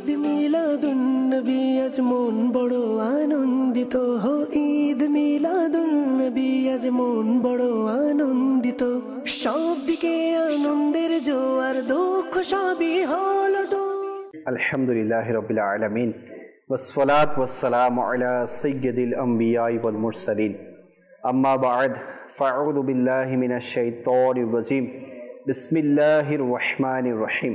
ঈদ মিলাদুন আজ মন বড় আনন্দিত হো ঈদ মিলাদুন আজ মন বড় আনন্দিত সব দিকে আনন্দের জোয়ার দুঃখ সবই হলো তো আলহামদুলিল্লাহ রবিল আলমিন ওসলাত ওসালাম আলা সৈয়দুল আম্বিয়াই ওয়াল মুরসালিন আম্মা বাদ ফাউদ মিনাশ শাইতানির বিসমিল্লাহির রহমানির রহিম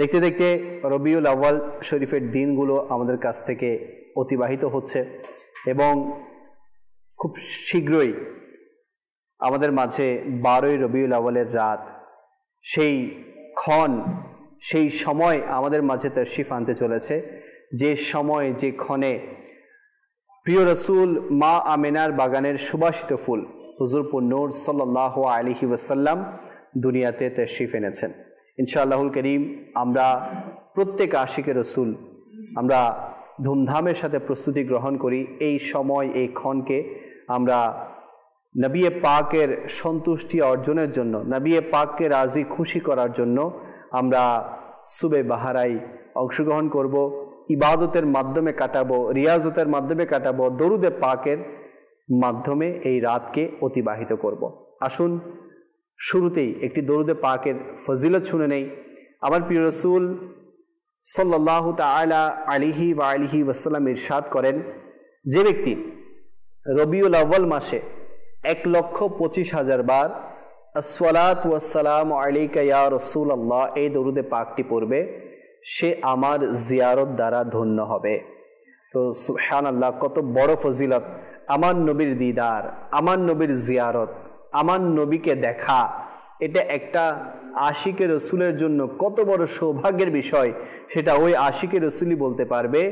দেখতে দেখতে রবিউল আওয়াল শরীফের দিনগুলো আমাদের কাছ থেকে অতিবাহিত হচ্ছে এবং খুব শীঘ্রই আমাদের মাঝে বারোই রবিউল আওয়ালের রাত সেই ক্ষণ সেই সময় আমাদের মাঝে তার শিফ আনতে চলেছে যে সময় যে ক্ষণে প্রিয় রসুল মা আমেনার বাগানের সুবাসিত ফুল হুজুরপুর নূর সাল্লাহ আলিহি ওয়াসাল্লাম দুনিয়াতে শিফ এনেছেন ইনশাআল্লাহুল করিম আমরা প্রত্যেক আশিকের রসুল আমরা ধুমধামের সাথে প্রস্তুতি গ্রহণ করি এই সময় এই ক্ষণকে আমরা নবিয়ে পাকের সন্তুষ্টি অর্জনের জন্য নবিয়ে পাককে রাজি খুশি করার জন্য আমরা সুবে বাহারাই অংশগ্রহণ করব ইবাদতের মাধ্যমে কাটাবো রিয়াজতের মাধ্যমে কাটাবো দরুদে পাকের মাধ্যমে এই রাতকে অতিবাহিত করব। আসুন শুরুতেই একটি দরুদে পাকের ফজিলত শুনে নেই আমার প্রিয় রসুল সাল্লাহ তালা আলিহি বা আলিহি ওয়াসাল্লাম ইরশাদ করেন যে ব্যক্তি রবিউল আউ্বাল মাসে এক লক্ষ পঁচিশ হাজার বার আসসালাত ওয়াসালাম আলিকা ইয়া রসুল আল্লাহ এই দরুদে পাকটি পড়বে সে আমার জিয়ারত দ্বারা ধন্য হবে তো সুহান আল্লাহ কত বড় ফজিলত আমার নবীর দিদার আমার নবীর জিয়ারত আমার নবীকে দেখা এটা একটা আশিকে রসুলের জন্য কত বড় সৌভাগ্যের বিষয় সেটা ওই আশিকে রসুলই বলতে পারবে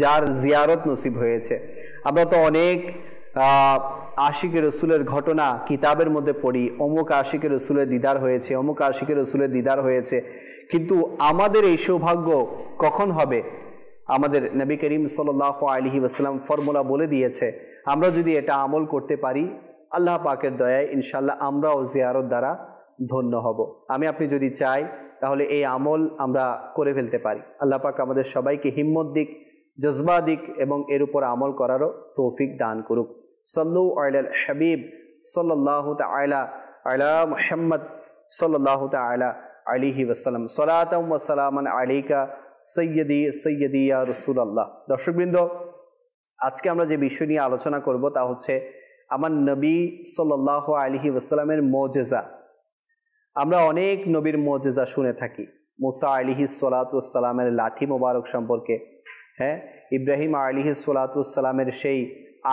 যার জিয়ারত নসিব হয়েছে আমরা তো অনেক আশিকে রসুলের ঘটনা কিতাবের মধ্যে পড়ি অমুক আশিকে রসুলের দিদার হয়েছে অমুক আশিকে রসুলের দিদার হয়েছে কিন্তু আমাদের এই সৌভাগ্য কখন হবে আমাদের নবী করিম সাল আলহি আসসালাম ফর্মুলা বলে দিয়েছে আমরা যদি এটা আমল করতে পারি আল্লাহ পাকের দয়ায় ইনশাল্লাহ আমরাও জিয়ারত দ্বারা ধন্য হব আমি আপনি যদি চাই তাহলে এই আমল আমরা করে ফেলতে পারি আল্লাহ পাক আমাদের সবাইকে হিম্মত দিক জজবা দিক এবং এর উপর আমল করারও তৌফিক দান করুক সল্লু আল হাবিব সল্লাহ তালা আলা মোহাম্মদ সল্লাহ তালা আলিহি ওসালাম সলাতাম আলিকা সৈয়দি সৈয়দিয়া রসুল আল্লাহ দর্শকবৃন্দ আজকে আমরা যে বিষয় নিয়ে আলোচনা করব তা হচ্ছে আমার নবী সাল আলহি ওসালামের মজেজা আমরা অনেক নবীর মজেজা শুনে থাকি মুসা আলিহি সালাতামের লাঠি মোবারক সম্পর্কে হ্যাঁ ইব্রাহিম আলিহি সালাতামের সেই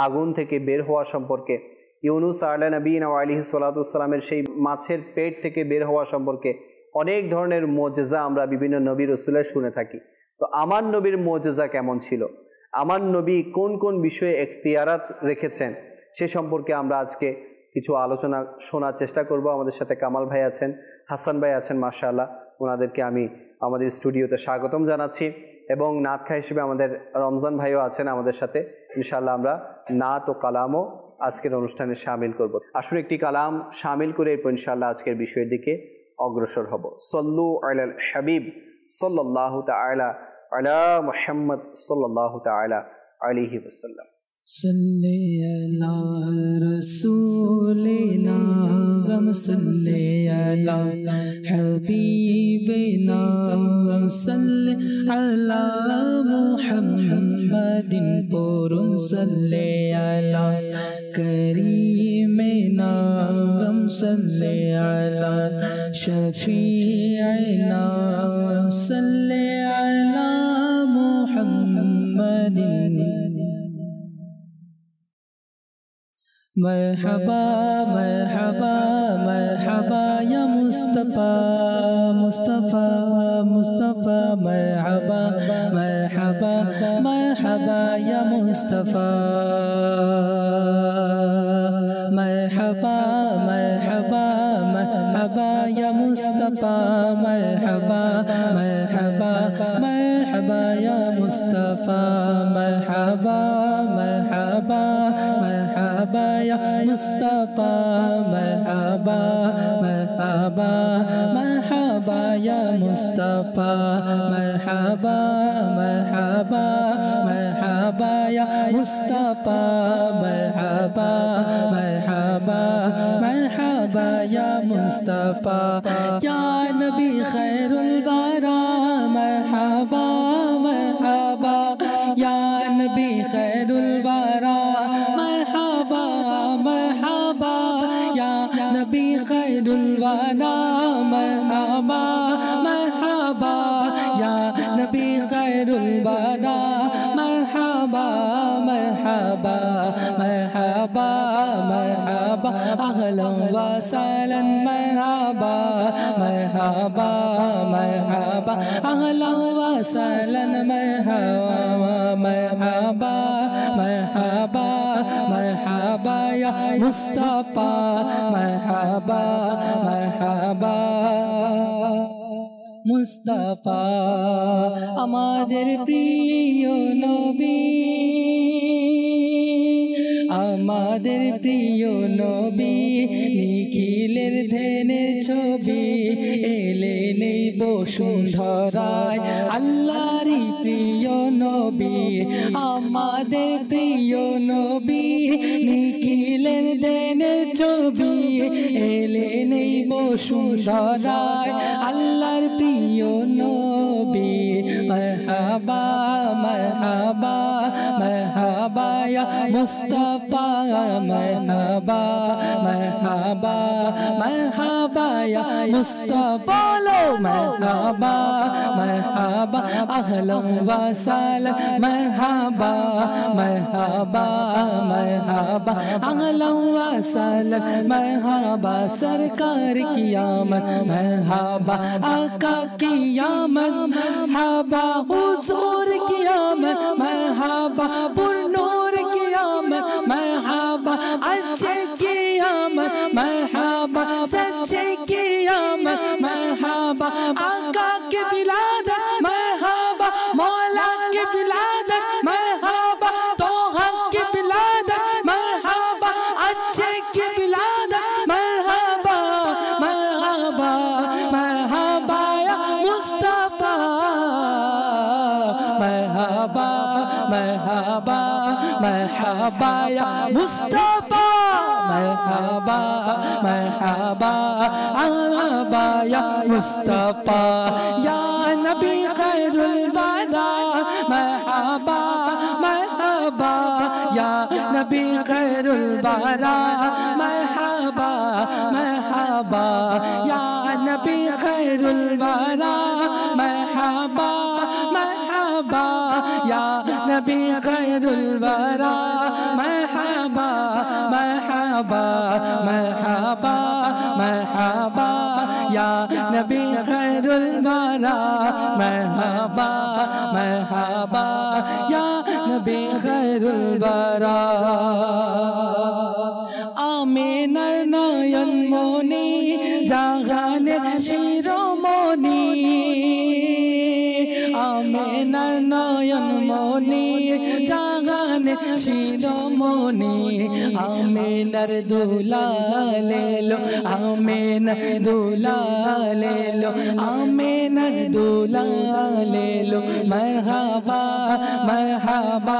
আগুন থেকে বের হওয়া সম্পর্কে ইউনুস আল্লাহ নবীন আলিহি সালাতামের সেই মাছের পেট থেকে বের হওয়া সম্পর্কে অনেক ধরনের মজেজা আমরা বিভিন্ন নবীর রসুলের শুনে থাকি তো আমার নবীর মজেজা কেমন ছিল আমার নবী কোন কোন বিষয়ে এখতিয়ারাত রেখেছেন সে সম্পর্কে আমরা আজকে কিছু আলোচনা শোনার চেষ্টা করব আমাদের সাথে কামাল ভাই আছেন হাসান ভাই আছেন মার্শাল্লাহ ওনাদেরকে আমি আমাদের স্টুডিওতে স্বাগতম জানাচ্ছি এবং নাত খা হিসেবে আমাদের রমজান ভাইও আছেন আমাদের সাথে ইনশাল্লাহ আমরা নাত ও কালামও আজকের অনুষ্ঠানে সামিল করব আসলে একটি কালাম সামিল করে এরপর ইনশাল্লাহ আজকের বিষয়ের দিকে অগ্রসর হব সল্লু আল হাবিব সল্ল্লাহ তালা আলা মোহাম্মদ সল্ল্লাহ তালা আলিহি ওসাল্লাম صلی اللہ رسولنا غم صلی اللہ حبیبنا غم صلی اللہ ہم بدیم پور سلے کریم نامم سلے علا شفی عنا مرحبا مرحبا مرحبا يا مصطفى مصطفى مصطفى مرحبا مرحبا مرحبا يا مصطفى مرحبا مرحبا مرحبا يا مصطفى مرحبا مرحبا مرحبا يا مصطفى مرحبا مرحبا مرحبا يا مصطفى مرحبا مرحبا مرحبا يا مصطفى مرحبا مرحبا مرحبا يا مصطفى مرحبا مرحبا مرحبا يا مصطفى يا نبي خير البشر أهلا وسهلا مرحبا مرحبا مرحبا أهلا وسهلا مرحبا مرحبا مرحبا مرحبا يا مصطفى مرحبا مرحبا مصطفى اما دربي يونو بي আমাদের প্রিয় নবী নিখিলের ধ্যানের ছবি এলেন এই বসুন্ধরায় আল্লাহরই প্রিয় নবী আমাদের প্রিয় নবী নিখিলের ধ্যানের ছবি এলেন এই বসুন্ধরায় আল্লাহর প্রিয় নবী মরহাবা মরহাবা مرحبا مرحبا یا مصطفیٰ لو مرحبا مرحبا اہلا و سالا مرحبا مرحبا مرحبا اہلا و سالا مرحبا سرکار کیا من مہابا کامن ہابہ سور کیا ما محبا ب merhaba. Sen take عربا يا مصطفى يا نبي خير البدا مرحبا مرحبا يا نبي خير البدا مرحبا يا نبي خير البرى مرحبا مرحبا يا نبي خير البرى আমিনার নয়ন মনি জাগানের শিরোমণি আমিনার নয়ন মনি জাগানের শির মনে আমেনার দোলা লেলো আমেনার দোলা লেলো আমেনার দোলা লেলো মরহাবা মরহাবা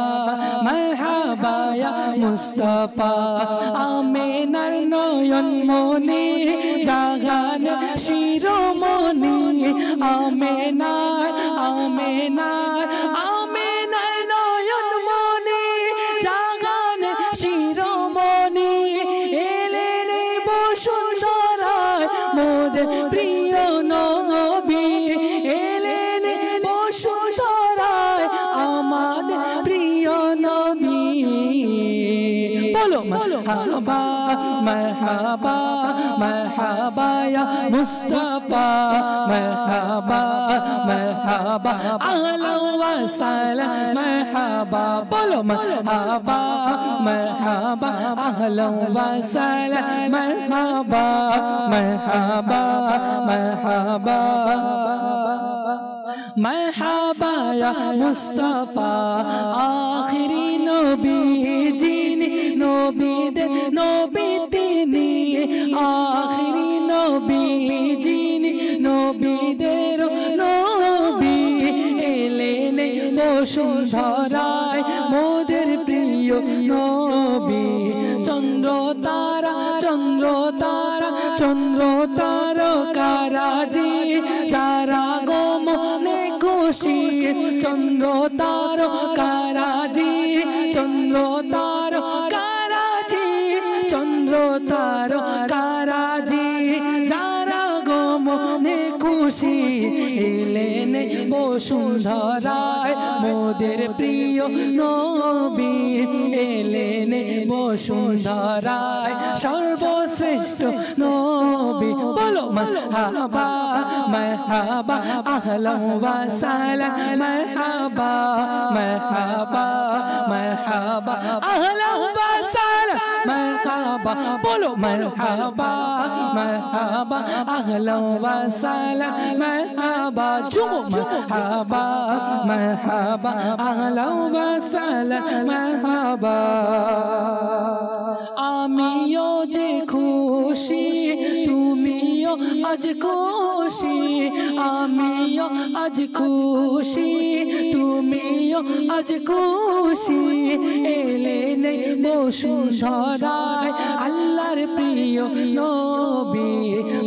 মরহাবা ইয়া মুস্তাফা আমেনার নয়ন মনে জাগান শিরোমণি আমেনার আমেনার আমেনার مصطفى مرحبا مرحبا أهلا وسهلا مرحبا بولو مرحبا مرحبا أهلا وسهلا مرحبا مرحبا مرحبا مرحبا يا مصطفى آخر نبي جيني نبي دين نبي ديني آخر সুন্দরায় মোদের প্রিয় নবী চন্দ্র তারা চন্দ্র তারা চন্দ্র তার কারাজি যারা গমনে খুশি চন্দ্র তার কারাজি চন্দ্র তার কারাজি চন্দ্র তার কারাজি যারা গমনে খুশি এলেন বসুন্ধরা مودیرے سروشری بولو محبا محابا باسالا مرحبا قولوا مرحبا مرحبا أهلا وسهلا مرحبا جموا مرحبا مرحبا أهلا وسهلا مرحبا আমিও যে খুশি আমিও আজ খুশি আমিও আজ খুশি তুমিও আজ খুশি এলে নেই বসুন্ধরায় আল্লাহর প্রিয় নবী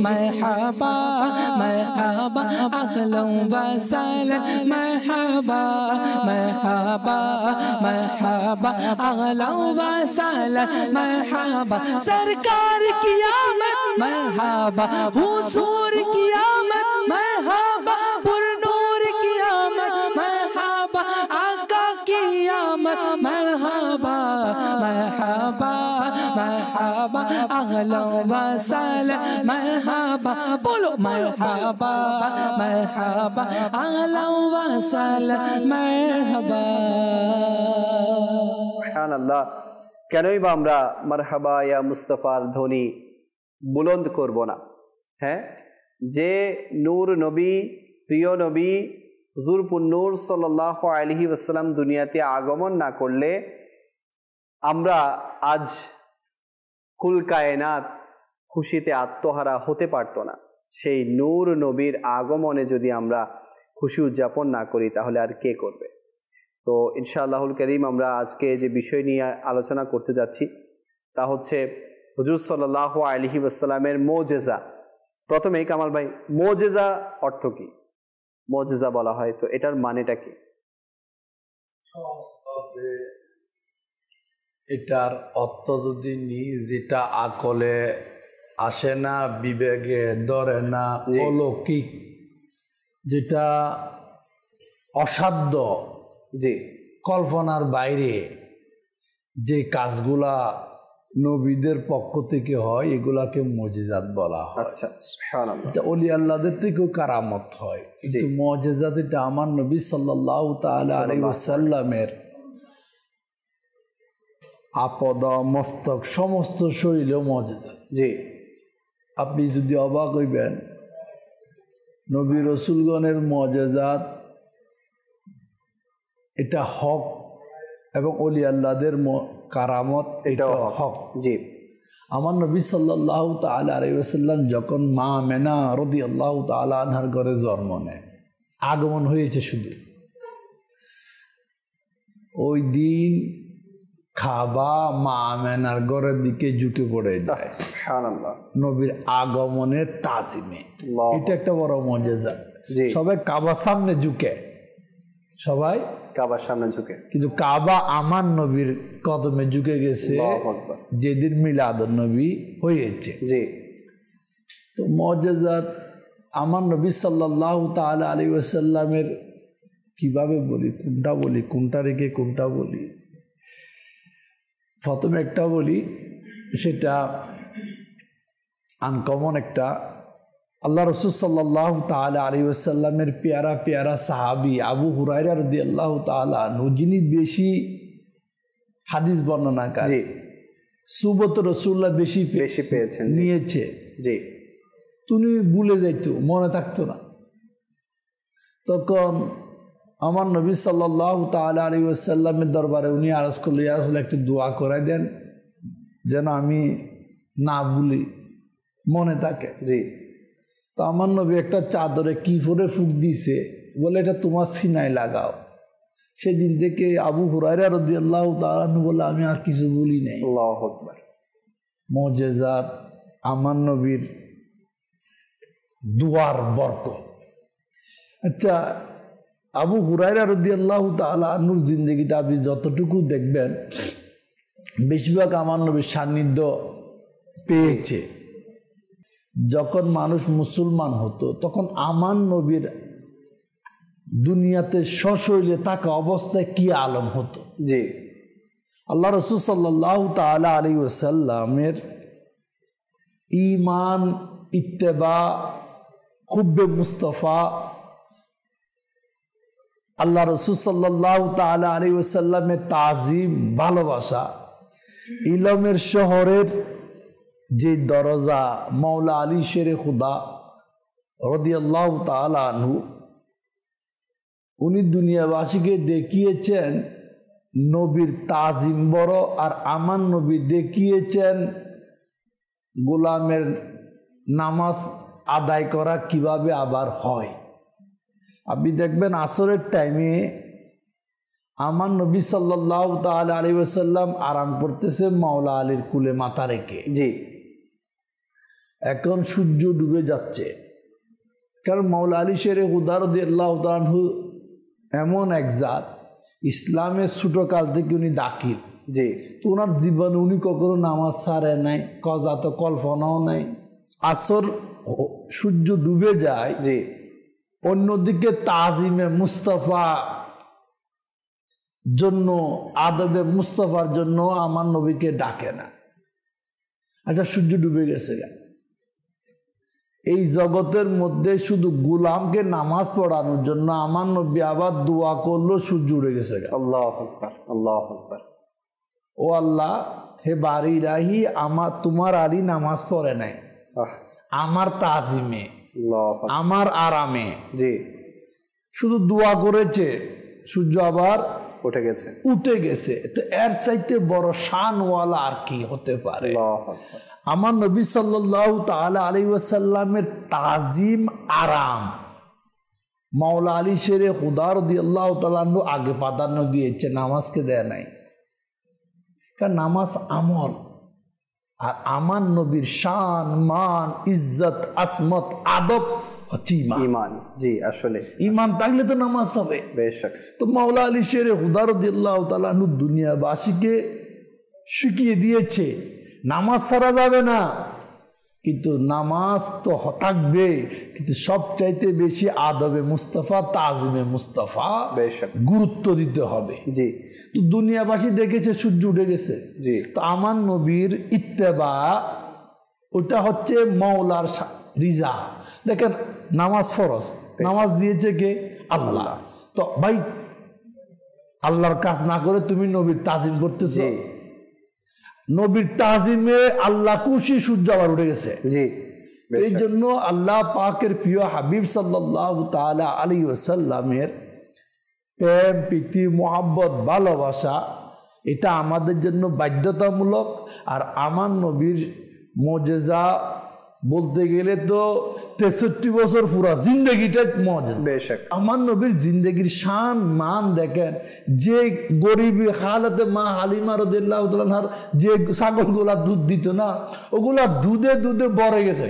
মারহাবা মারহাবা আহলং ওয়াসালাম মারহাবা মারহাবা মারহাবা আহলং ওয়াসালাম মারহাবা সরকার কিয়ামত مرحبا حضور کی آمد مرحبا پر نور کی آمد مرحبا آقا کی آمد مرحبا مرحبا مرحبا اغلا و مرحبا بولو مرحبا مرحبا اغلا و مرحبا سبحان اللہ کینوی بامرہ مرحبا یا مصطفیٰ دھونی বুলন্দ করব না হ্যাঁ যে নূর নবী প্রিয় নবী হুজুরপুর নূর সাল্লাহ আলহি আসসালাম দুনিয়াতে আগমন না করলে আমরা আজ কুলকায়নাত খুশিতে আত্মহারা হতে পারত না সেই নূর নবীর আগমনে যদি আমরা খুশি উদযাপন না করি তাহলে আর কে করবে তো ইনশাআল্লাহুল করিম আমরা আজকে যে বিষয় নিয়ে আলোচনা করতে যাচ্ছি তা হচ্ছে হুজুর সাল্লাহ আলহি আসসালামের মোজেজা প্রথমেই কামাল ভাই মোজেজা অর্থ কি মোজেজা বলা হয় তো এটার মানেটা কি এটার অর্থ যদি নি যেটা আকলে আসে না বিবেগে ধরে না অলৌকিক যেটা অসাধ্য যে কল্পনার বাইরে যে কাজগুলা নবীদের পক্ষ থেকে হয় এগুলাকে মজেজাত বলা হয় আচ্ছা, এটা অলি আল্লাহদের থেকেও কারামত হয় কিন্তু মজেজাত এটা আমার নবী সাল্লাহ তাল্লামের আপদ মস্তক সমস্ত শরীর মজেজাত জি আপনি যদি অবাক হইবেন নবী রসুলগণের মজেজাত এটা হক এবং অলি আল্লাহদের কারামত এটা হক জি আমার নবী সাল্লাহ তাল্লাম যখন মা মেনা রদি আল্লাহ তালা আনহার ঘরে জন্ম নেয় আগমন হয়েছে শুধু ওই দিন খাবা মা মেনার ঘরের দিকে ঝুঁকে পড়ে যায় নবীর আগমনের তাজিমে এটা একটা বড় মজা যায় সবাই কাবার সামনে ঝুঁকে সবাই কাবার সামনে ঝুঁকে কিন্তু কাবা আমার নবীর কদমে ঝুঁকে গেছে যেদিন মিলাদ নবী হয়েছে জি তো মজাদ আমার নবী সাল্লাহ তালা আলী ওসাল্লামের কিভাবে বলি কোনটা বলি কোনটা রেখে কোনটা বলি প্রথমে একটা বলি সেটা আনকমন একটা আল্লাহ রসুল সাল্লাহ তালা আলী ওসাল্লামের পেয়ারা পেয়ারা সাহাবি আবু হুরাইরা রদি আল্লাহ তালা যিনি বেশি হাদিস বর্ণনা কাজে সুবত রসুল্লাহ বেশি বেশি পেয়েছেন নিয়েছে জি তুমি ভুলে যাইতো মনে থাকতো না তখন আমার নবী সাল্লাহ তালা আলী ওসাল্লামের দরবারে উনি আরস করলে আসলে একটু দোয়া করাই দেন যেন আমি না ভুলি মনে থাকে জি তো আমার নবী একটা চাদরে কি করে ফুক দিছে বলে এটা তোমার সিনায় লাগাও সেদিন থেকে আবু হুরাইরা রদি আল্লাহ তালান বলে আমি আর কিছু বলি নাই মজেজার আমার নবীর দুয়ার বর্ক আচ্ছা আবু হুরাইরা রদি আল্লাহ তালুর জিন্দগিটা আপনি যতটুকু দেখবেন বেশিরভাগ আমার নবীর সান্নিধ্য পেয়েছে যখন মানুষ মুসলমান হতো তখন আমান নবীর দুনিয়াতে সশৈলে তাকা অবস্থায় কি আলম হতো জি আল্লাহ রসুল সাল্লাহ তালা আলী ওসাল্লামের ইমান ইত্তেবা খুব্বে মুস্তফা আল্লাহ রসুল সাল্লাহ তালা আলী ওসাল্লামের তাজিম ভালোবাসা ইলমের শহরের যে দরজা মাওলা আলী শেরে খুদা রদিয়াল্লাহ তালা আনহু উনি দুনিয়াবাসীকে দেখিয়েছেন নবীর তাজিম বড় আর আমার নবী দেখিয়েছেন গোলামের নামাজ আদায় করা কিভাবে আবার হয় আপনি দেখবেন আসরের টাইমে আমার নবী সাল্লাহ তাল আলী আসাল্লাম আরাম করতেছে মাওলা আলীর কুলে মাথা রেখে জি এখন সূর্য ডুবে যাচ্ছে কারণ মাউলা আলী শেরে উদারদি আল্লাহ তালহু এমন এক জাত ইসলামের ছোটো কাজ থেকে উনি দাকিল যে তো ওনার জীবনে উনি কখনো নামাজ সারে নাই কজা তো কল্পনাও নাই আসর সূর্য ডুবে যায় যে অন্যদিকে তাজিমে মুস্তফা জন্য আদবে মুস্তফার জন্য আমার নবীকে ডাকে না আচ্ছা সূর্য ডুবে গেছে গা এই জগতের মধ্যে শুধু গুলামকে নামাজ পড়ানোর জন্য আমার নব্বী আবার দোয়া করলো সূর্য উড়ে গেছে আল্লাহ আল্লাহ ও আল্লাহ হে বাড়ি রাহি আমার তোমার আদি নামাজ পড়ে নাই আমার তাজিমে আমার আরামে জি শুধু দোয়া করেছে সূর্য আবার উঠে গেছে উঠে গেছে তো এর চাইতে বড় শানওয়ালা আর কি হতে পারে আমার নবী সাল্লাহ তালা আলী ওয়াসাল্লামের তাজিম আরাম মাওলা আলী শেরে হুদার দি আল্লাহ তালাহ আগে প্রাধান্য দিয়েছে নামাজকে দেয় নাই কারণ নামাজ আমল আর আমার নবীর শান মান ইজ্জত আসমত আদব ইমান জি আসলে ইমান তাহলে তো নামাজ হবে বেশক তো মাওলা আলী শেরে হুদার দিল্লাহ তালাহ দুনিয়াবাসীকে শিখিয়ে দিয়েছে নামাজ ছাড়া যাবে না কিন্তু নামাজ তো থাকবে কিন্তু সবচাইতে বেশি আদবে মুস্তাফা তাজমে মুস্তাফা গুরুত্ব দিতে হবে জি তো দুনিয়াবাসী দেখেছে সূর্য উঠে গেছে জি তো আমার নবীর ইত্তেবা ওটা হচ্ছে মৌলার রিজা দেখেন নামাজ ফরজ নামাজ দিয়েছে কে আল্লাহ তো ভাই আল্লাহর কাজ না করে তুমি নবীর তাজিম করতেছো নবীর তাজিমে আল্লাহ কুশি সূর্য আবার উঠে গেছে এই জন্য আল্লাহ পাকের প্রিয় হাবিব সাল্লাহ আলী ওসাল্লামের প্রেম প্রীতি মোহাব্বত ভালোবাসা এটা আমাদের জন্য বাধ্যতামূলক আর আমার নবীর মজেজা বলতে গেলে তো তেষট্টি বছর পুরা জিন্দগিটা মজা আমার নবীর জিন্দগির শান মান দেখেন যে গরিব হালাতে মা হালিমা রদুল্লাহ যে ছাগল গুলা দুধ দিত না ওগুলা দুধে দুধে বড়ে গেছে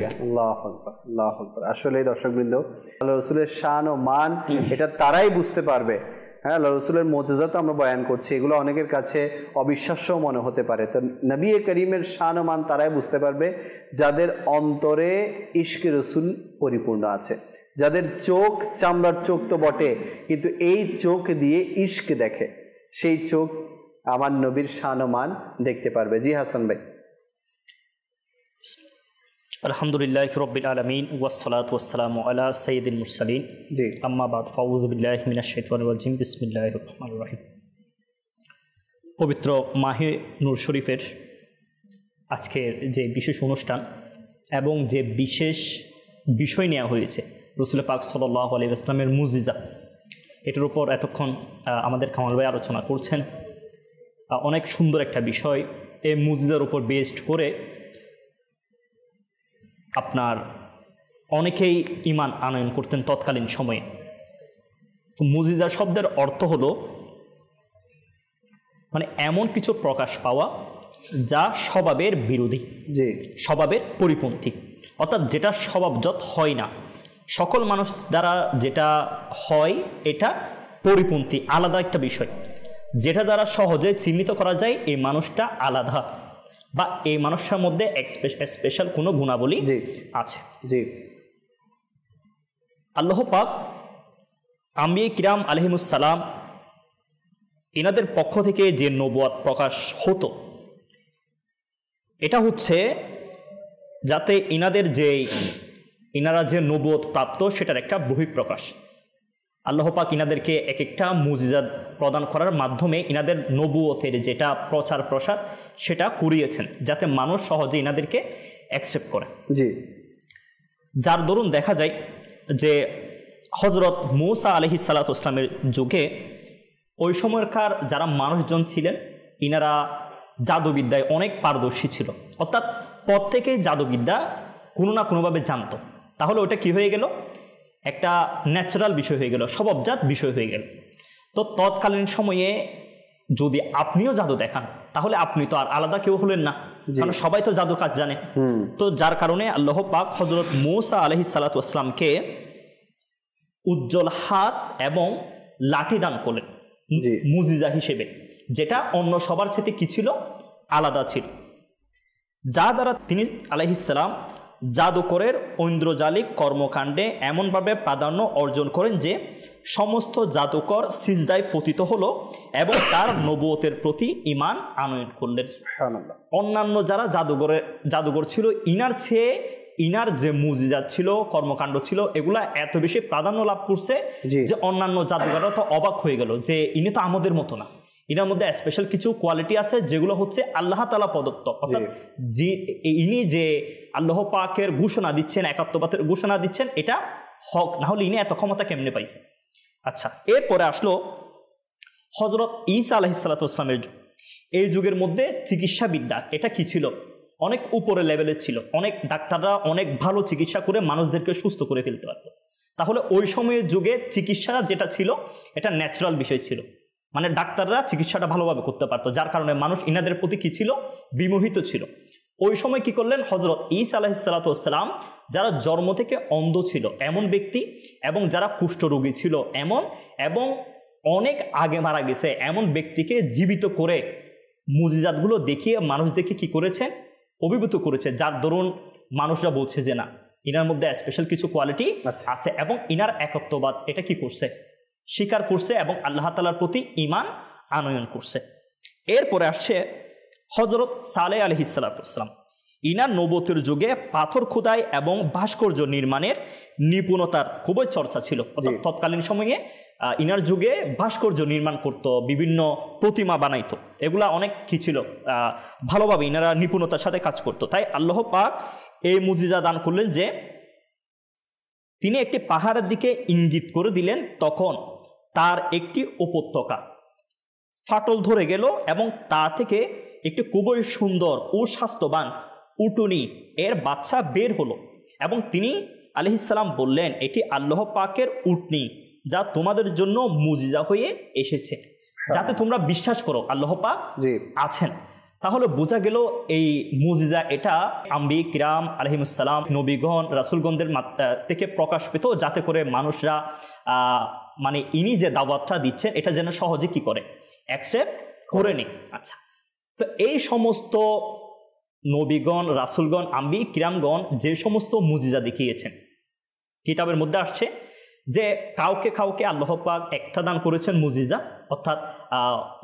আসলে দর্শক বৃন্দ রসুলের শান ও মান হ্যাঁ। এটা তারাই বুঝতে পারবে হ্যাঁ আল্লাহ রসুলের মোজেজা তো আমরা বয়ান করছি এগুলো অনেকের কাছে অবিশ্বাস্য মনে হতে পারে তো নবী করিমের শান মান তারাই বুঝতে পারবে যাদের অন্তরে ইশকে রসুল পরিপূর্ণ আছে যাদের চোখ চামড়ার চোখ তো বটে কিন্তু এই চোখ দিয়ে ইস্ক দেখে সেই চোখ আমার নবীর শান মান দেখতে পারবে জি হাসান ভাই আলহামদুলিল্লাহ রবিল আলমিন ওয়াসলাত ওয়াসালাম আলা সঈদিন মুরসালিন জি আম্মাবাদ ফাউজবিল্লাহ শৈতিম বিসমিল্লাহ রহমান রহিম পবিত্র মাহে নূর শরীফের আজকের যে বিশেষ অনুষ্ঠান এবং যে বিশেষ বিষয় নেওয়া হয়েছে রসুল পাক সাল আলী ইসলামের মুজিজা এটার উপর এতক্ষণ আমাদের কামাল ভাই আলোচনা করছেন অনেক সুন্দর একটা বিষয় এই মুজিজার উপর বেসড করে আপনার অনেকেই ইমান আনয়ন করতেন তৎকালীন সময়ে তো মুজিজা শব্দের অর্থ হলো মানে এমন কিছু প্রকাশ পাওয়া যা স্বভাবের বিরোধী যে স্বভাবের পরিপন্থী অর্থাৎ যেটা স্বভাবজত হয় না সকল মানুষ দ্বারা যেটা হয় এটা পরিপন্থী আলাদা একটা বিষয় যেটা দ্বারা সহজে চিহ্নিত করা যায় এই মানুষটা আলাদা বা এই মানুষটার মধ্যে স্পেশাল কোনো গুণাবলী আছে জি আল্লাহ পাক আম্বিয়ে কিরাম আলহিমুসালাম এনাদের পক্ষ থেকে যে নবুয়াত প্রকাশ হতো এটা হচ্ছে যাতে ইনাদের যে ইনারা যে নবোধ প্রাপ্ত সেটার একটা বহিঃপ্রকাশ আল্লাহপাক ইনাদেরকে এক একটা মুজিজাদ প্রদান করার মাধ্যমে ইনাদের নবুয়তের যেটা প্রচার প্রসার সেটা করিয়েছেন যাতে মানুষ সহজে ইনাদেরকে অ্যাকসেপ্ট করে জি যার দরুন দেখা যায় যে হজরত মৌসা আলহি সালাত ইসলামের যুগে ওই সময়কার যারা মানুষজন ছিলেন ইনারা জাদুবিদ্যায় অনেক পারদর্শী ছিল অর্থাৎ প্রত্যেকেই জাদুবিদ্যা কোনো না কোনোভাবে জানতো তাহলে ওটা কি হয়ে গেল একটা ন্যাচারাল বিষয় হয়ে গেল স্বভাবজাত বিষয় হয়ে গেল তো তৎকালীন সময়ে যদি আপনিও জাদু দেখান তাহলে আপনি তো আর আলাদা কেউ হলেন না কারণ সবাই তো জাদু কাজ জানে তো যার কারণে আল্লাহ পাক হজরত মৌসা আলহি সালাতামকে উজ্জ্বল হাত এবং লাঠি দান করলেন মুজিজা হিসেবে যেটা অন্য সবার সাথে কি ছিল আলাদা ছিল যা দ্বারা তিনি আলহিসাল্লাম জাদুকরের ঐন্দ্রজালিক কর্মকাণ্ডে এমনভাবে প্রাধান্য অর্জন করেন যে সমস্ত জাদুকর সিজদায় পতিত হল এবং তার নবুয়তের প্রতি ইমান আনয়ন করলেন অন্যান্য যারা জাদুঘরের জাদুঘর ছিল ইনার চেয়ে ইনার যে মুজিজা ছিল কর্মকাণ্ড ছিল এগুলা এত বেশি প্রাধান্য লাভ করছে যে অন্যান্য জাদুঘররা তো অবাক হয়ে গেল যে ইনি তো আমাদের মতো না এনার মধ্যে স্পেশাল কিছু কোয়ালিটি আছে যেগুলো হচ্ছে আল্লাহ তালা প্রদত্ত অর্থাৎ যে ইনি যে আল্লাহ পাকের ঘোষণা দিচ্ছেন একাত্মপাতের ঘোষণা দিচ্ছেন এটা হক না হলে ইনি এত ক্ষমতা কেমনে পাইছে আচ্ছা এরপরে আসলো হজরত ইসা আলহিসাল্লাতামের যুগ এই যুগের মধ্যে চিকিৎসাবিদ্যা এটা কি ছিল অনেক উপরে লেভেলের ছিল অনেক ডাক্তাররা অনেক ভালো চিকিৎসা করে মানুষদেরকে সুস্থ করে ফেলতে পারত তাহলে ওই সময়ের যুগে চিকিৎসা যেটা ছিল এটা ন্যাচারাল বিষয় ছিল মানে ডাক্তাররা চিকিৎসাটা ভালোভাবে করতে পারতো যার কারণে মানুষ ইনাদের প্রতি কী ছিল বিমোহিত ছিল ওই সময় কি করলেন হজরত ইস আলাহিসাল্লাম যারা জন্ম থেকে অন্ধ ছিল এমন ব্যক্তি এবং যারা কুষ্ঠরোগী ছিল এমন এবং অনেক আগে মারা গেছে এমন ব্যক্তিকে জীবিত করে মুজিজাতগুলো দেখিয়ে মানুষ দেখে কি করেছে অভিভূত করেছে যার দরুন মানুষরা বলছে যে না ইনার মধ্যে স্পেশাল কিছু কোয়ালিটি আচ্ছা। আছে এবং ইনার একত্ববাদ এটা কি করছে স্বীকার করছে এবং আল্লাহ তালার প্রতি ইমান আনয়ন করছে এরপরে আসছে হজরত সালে আলহি সালাতাম ইনার নবতের যুগে পাথর খোদাই এবং ভাস্কর্য নির্মাণের নিপুণতার খুবই চর্চা ছিল তৎকালীন সময়ে ইনার যুগে ভাস্কর্য নির্মাণ করত বিভিন্ন প্রতিমা বানাইতো এগুলা অনেক কি ছিল ভালোভাবে ইনারা নিপুণতার সাথে কাজ করত তাই আল্লাহ পাক এই মুজিজা দান করলেন যে তিনি একটি পাহাড়ের দিকে ইঙ্গিত করে দিলেন তখন তার একটি উপত্যকা ফাটল ধরে গেল এবং তা থেকে একটি খুবই সুন্দর ও স্বাস্থ্যবান উটুনি এর বাচ্চা বের হলো এবং তিনি আলহিসাল্লাম বললেন এটি আল্লাহ পাকের উটনি যা তোমাদের জন্য মুজিজা হয়ে এসেছে যাতে তোমরা বিশ্বাস করো আল্লাহ পাক আছেন তাহলে বোঝা গেল এই মুজিজা এটা আম্বি কিরাম আলহিমুসালাম নবীগণ রাসুলগন্ধের থেকে প্রকাশ পেত যাতে করে মানুষরা মানে ইনি যে দাওয়াতটা দিচ্ছেন এটা যেন সহজে কি করে অ্যাকসেপ্ট করে নি আচ্ছা তো এই সমস্ত নবীগণ রাসুলগণ আম্বি কিরামগণ যে সমস্ত মুজিজা দেখিয়েছেন কিতাবের মধ্যে আসছে যে কাউকে কাউকে আল্লাহ পাক একটা দান করেছেন মুজিজা অর্থাৎ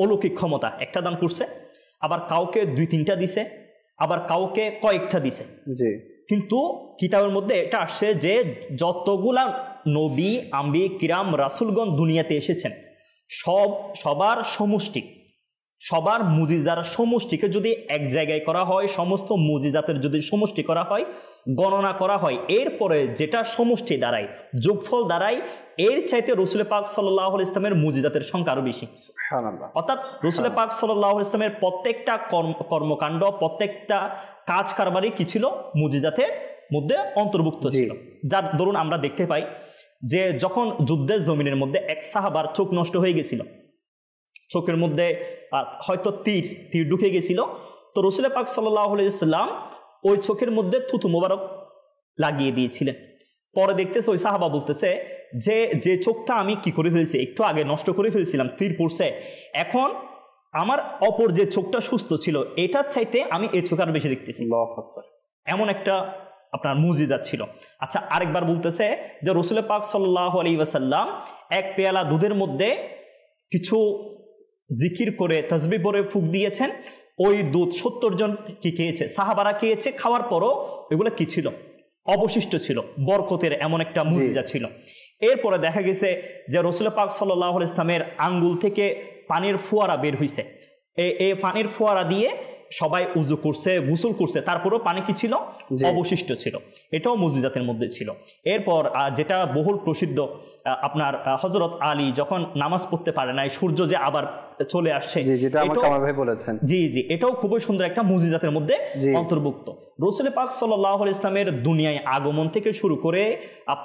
অলৌকিক ক্ষমতা একটা দান করছে আবার কাউকে দুই তিনটা দিছে আবার কাউকে কয়েকটা দিছে কিন্তু কিতাবের মধ্যে এটা আসছে যে যতগুলা নবী আম্বি কিরাম রাসুলগণ দুনিয়াতে এসেছেন সব সবার সমষ্টি সবার মুজিজার সমষ্টিকে যদি এক জায়গায় করা হয় সমস্ত মুজিজাতের যদি সমষ্টি করা হয় গণনা করা হয় এরপরে যেটা সমষ্টি দাঁড়ায় যোগফল দাঁড়ায় এর চাইতে রসুল পাক সাল্লাহ ইসলামের মুজিজাতের সংখ্যা আরও বেশি অর্থাৎ রসুল হ্যাঁ। পাক সাল্লাহ ইসলামের প্রত্যেকটা কর্মকাণ্ড প্রত্যেকটা কাজ কারবারই কি ছিল মুজিজাতের মধ্যে অন্তর্ভুক্ত ছিল যার দরুন আমরা দেখতে পাই যে যখন যুদ্ধের জমিনের মধ্যে এক সাহাবার চোখ নষ্ট হয়ে গেছিল চোখের মধ্যে হয়তো তীর তীর ঢুকে গেছিল তো রসুল পাক সাল্লাম ওই চোখের মধ্যে থুতু মোবারক লাগিয়ে দিয়েছিলেন পরে দেখতেছে ওই সাহাবা বলতেছে যে যে চোখটা আমি কি করে ফেলছি একটু আগে নষ্ট করে ফেলছিলাম তীর পড়ছে এখন আমার অপর যে চোখটা সুস্থ ছিল এটার চাইতে আমি এই চোখ আর বেশি দেখতেছি এমন একটা আপনার মুজিদা ছিল আচ্ছা আরেকবার বলতেছে যে রসুল পাক সাল্লাহ আলী ওয়াসাল্লাম এক পেয়ালা দুধের মধ্যে কিছু জিকির করে তসবি পরে ফুক দিয়েছেন ওই দুধ সত্তর জন কি খেয়েছে সাহাবারা খেয়েছে খাওয়ার পরও এগুলো কি ছিল অবশিষ্ট ছিল বরকতের এমন একটা মুজিজা ছিল এরপরে দেখা গেছে যে রসুল পাক সাল্লাহ ইসলামের আঙ্গুল থেকে পানির ফোয়ারা বের হয়েছে এই পানির ফোয়ারা দিয়ে সবাই উজু করছে গুসুল করছে তারপরেও পানি কি ছিল অবশিষ্ট ছিল এটাও মসজিদাতের মধ্যে ছিল এরপর যেটা বহুল প্রসিদ্ধ আপনার হজরত আলী যখন নামাজ পড়তে পারে নাই সূর্য যে আবার চলে আসছে জি জি এটাও খুবই সুন্দর একটা মুজিজাতের মধ্যে অন্তর্ভুক্ত রসুল পাক সাল ইসলামের দুনিয়ায় আগমন থেকে শুরু করে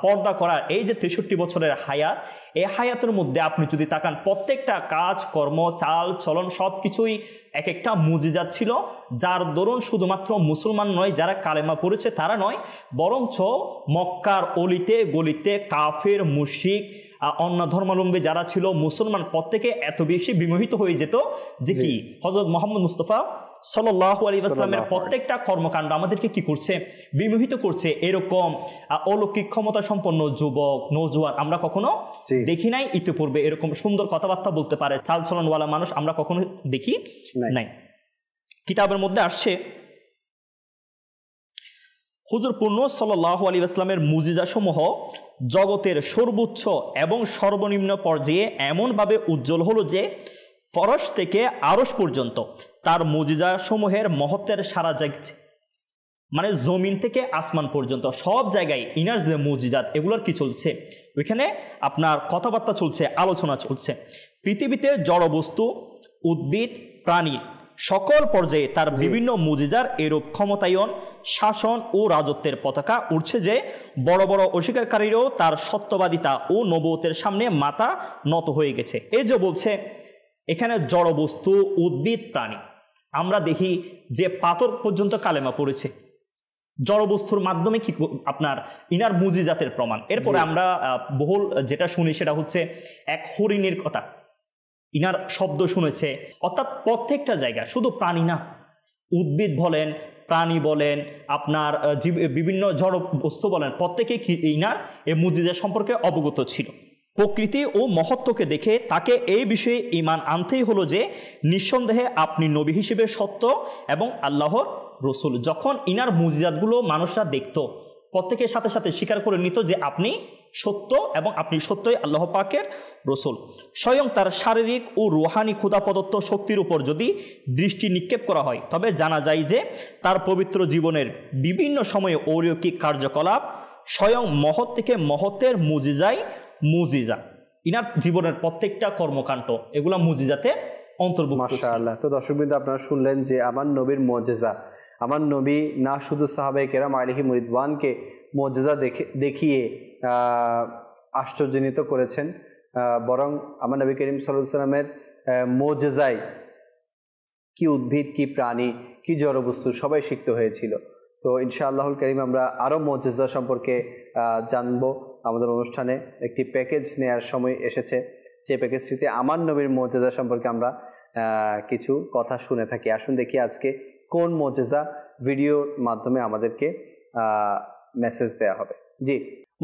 পর্দা করার এই যে তেষট্টি বছরের হায়াত এই হায়াতের মধ্যে আপনি যদি তাকান প্রত্যেকটা কাজ কর্ম চাল চলন সব কিছুই এক একটা মুজিজাত ছিল যার দরুন শুধুমাত্র মুসলমান নয় যারা কালেমা পড়েছে তারা নয় বরঞ্চ মক্কার অলিতে গলিতে কাফের মুশিক অন্য ধর্মাবলম্বী যারা ছিল মুসলমান প্রত্যেকে এত বেশি বিমোহিত হয়ে যেত যে কি হজরত মোহাম্মদ মুস্তফা সাল্লাহ প্রত্যেকটা কর্মকাণ্ড আমাদেরকে কি করছে বিমোহিত করছে এরকম অলৌকিক ক্ষমতা সম্পন্ন যুবক নৌজোয়ান আমরা কখনো দেখি নাই ইতিপূর্বে এরকম সুন্দর কথাবার্তা বলতে পারে চাল চালচলনওয়ালা মানুষ আমরা কখনো দেখি নাই কিতাবের মধ্যে আসছে হুজুর পূর্ণ সাল্লাহ আলী আসলামের মুজিজা সমূহ জগতের সর্বোচ্চ এবং সর্বনিম্ন পর্যায়ে এমনভাবে উজ্জ্বল হলো যে ফরস থেকে আরস পর্যন্ত তার মজিজাসমূহের মহত্বের সারা জাগছে মানে জমিন থেকে আসমান পর্যন্ত সব জায়গায় ইনার যে মজিজাত এগুলোর কি চলছে ওইখানে আপনার কথাবার্তা চলছে আলোচনা চলছে পৃথিবীতে জড়বস্তু উদ্ভিদ প্রাণীর সকল পর্যায়ে তার বিভিন্ন মুজিজার এরূপ ক্ষমতায়ন শাসন ও রাজত্বের পতাকা উঠছে যে বড় বড় অস্বীকারীরাও তার সত্যবাদিতা ও নবতের সামনে মাথা নত হয়ে গেছে এই যে বলছে এখানে জড়বস্তু উদ্ভিদ প্রাণী আমরা দেখি যে পাথর পর্যন্ত কালেমা পড়েছে জড়বস্তুর মাধ্যমে কি আপনার ইনার মুজিজাতের প্রমাণ এরপরে আমরা বহুল যেটা শুনি সেটা হচ্ছে এক হরিণের কথা ইনার শব্দ শুনেছে অর্থাৎ প্রত্যেকটা জায়গা শুধু প্রাণী না উদ্ভিদ বলেন প্রাণী বলেন আপনার বিভিন্ন জড় বস্তু বলেন প্রত্যেকে ইনার এই মুজিদের সম্পর্কে অবগত ছিল প্রকৃতি ও মহত্বকে দেখে তাকে এই বিষয়ে ইমান আনতেই হলো যে নিঃসন্দেহে আপনি নবী হিসেবে সত্য এবং আল্লাহর রসুল যখন ইনার মুজিজাতগুলো মানুষরা দেখত প্রত্যেকের সাথে সাথে স্বীকার করে নিত যে আপনি সত্য এবং আপনি সত্যই আল্লাহ পাকের রসুল স্বয়ং তার শারীরিক ও রুহানি ক্ষুদা প্রদত্ত শক্তির উপর যদি দৃষ্টি নিক্ষেপ করা হয় তবে জানা যায় যে তার পবিত্র জীবনের বিভিন্ন সময়ে অলৌকিক কার্যকলাপ স্বয়ং মহৎ থেকে মহতের মুজিজাই মুজিজা ইনার জীবনের প্রত্যেকটা কর্মকাণ্ড এগুলো মুজিজাতে অন্তর্ভুক্ত আল্লাহ তো দর্শকবৃন্দ আপনারা শুনলেন যে আমার নবীর মজেজা আমার নবী না শুধু সাহাবে কেরাম আলহিম রিদওয়ানকে মজেজা দেখে দেখিয়ে আশ্চর্যজনিত করেছেন বরং আমার নবী করিম সাল্লামের মোজেজায় কি উদ্ভিদ কি প্রাণী কি জড়বস্তু সবাই শিক্ত হয়েছিল তো ইনশাআল্লাহুল করিম আমরা আরও মজেজা সম্পর্কে জানবো আমাদের অনুষ্ঠানে একটি প্যাকেজ নেয়ার সময় এসেছে যে প্যাকেজটিতে আমার নবীর মজেজা সম্পর্কে আমরা কিছু কথা শুনে থাকি আসুন দেখি আজকে কোন মজেজা ভিডিওর মাধ্যমে আমাদেরকে মেসেজ দেয়া হবে জি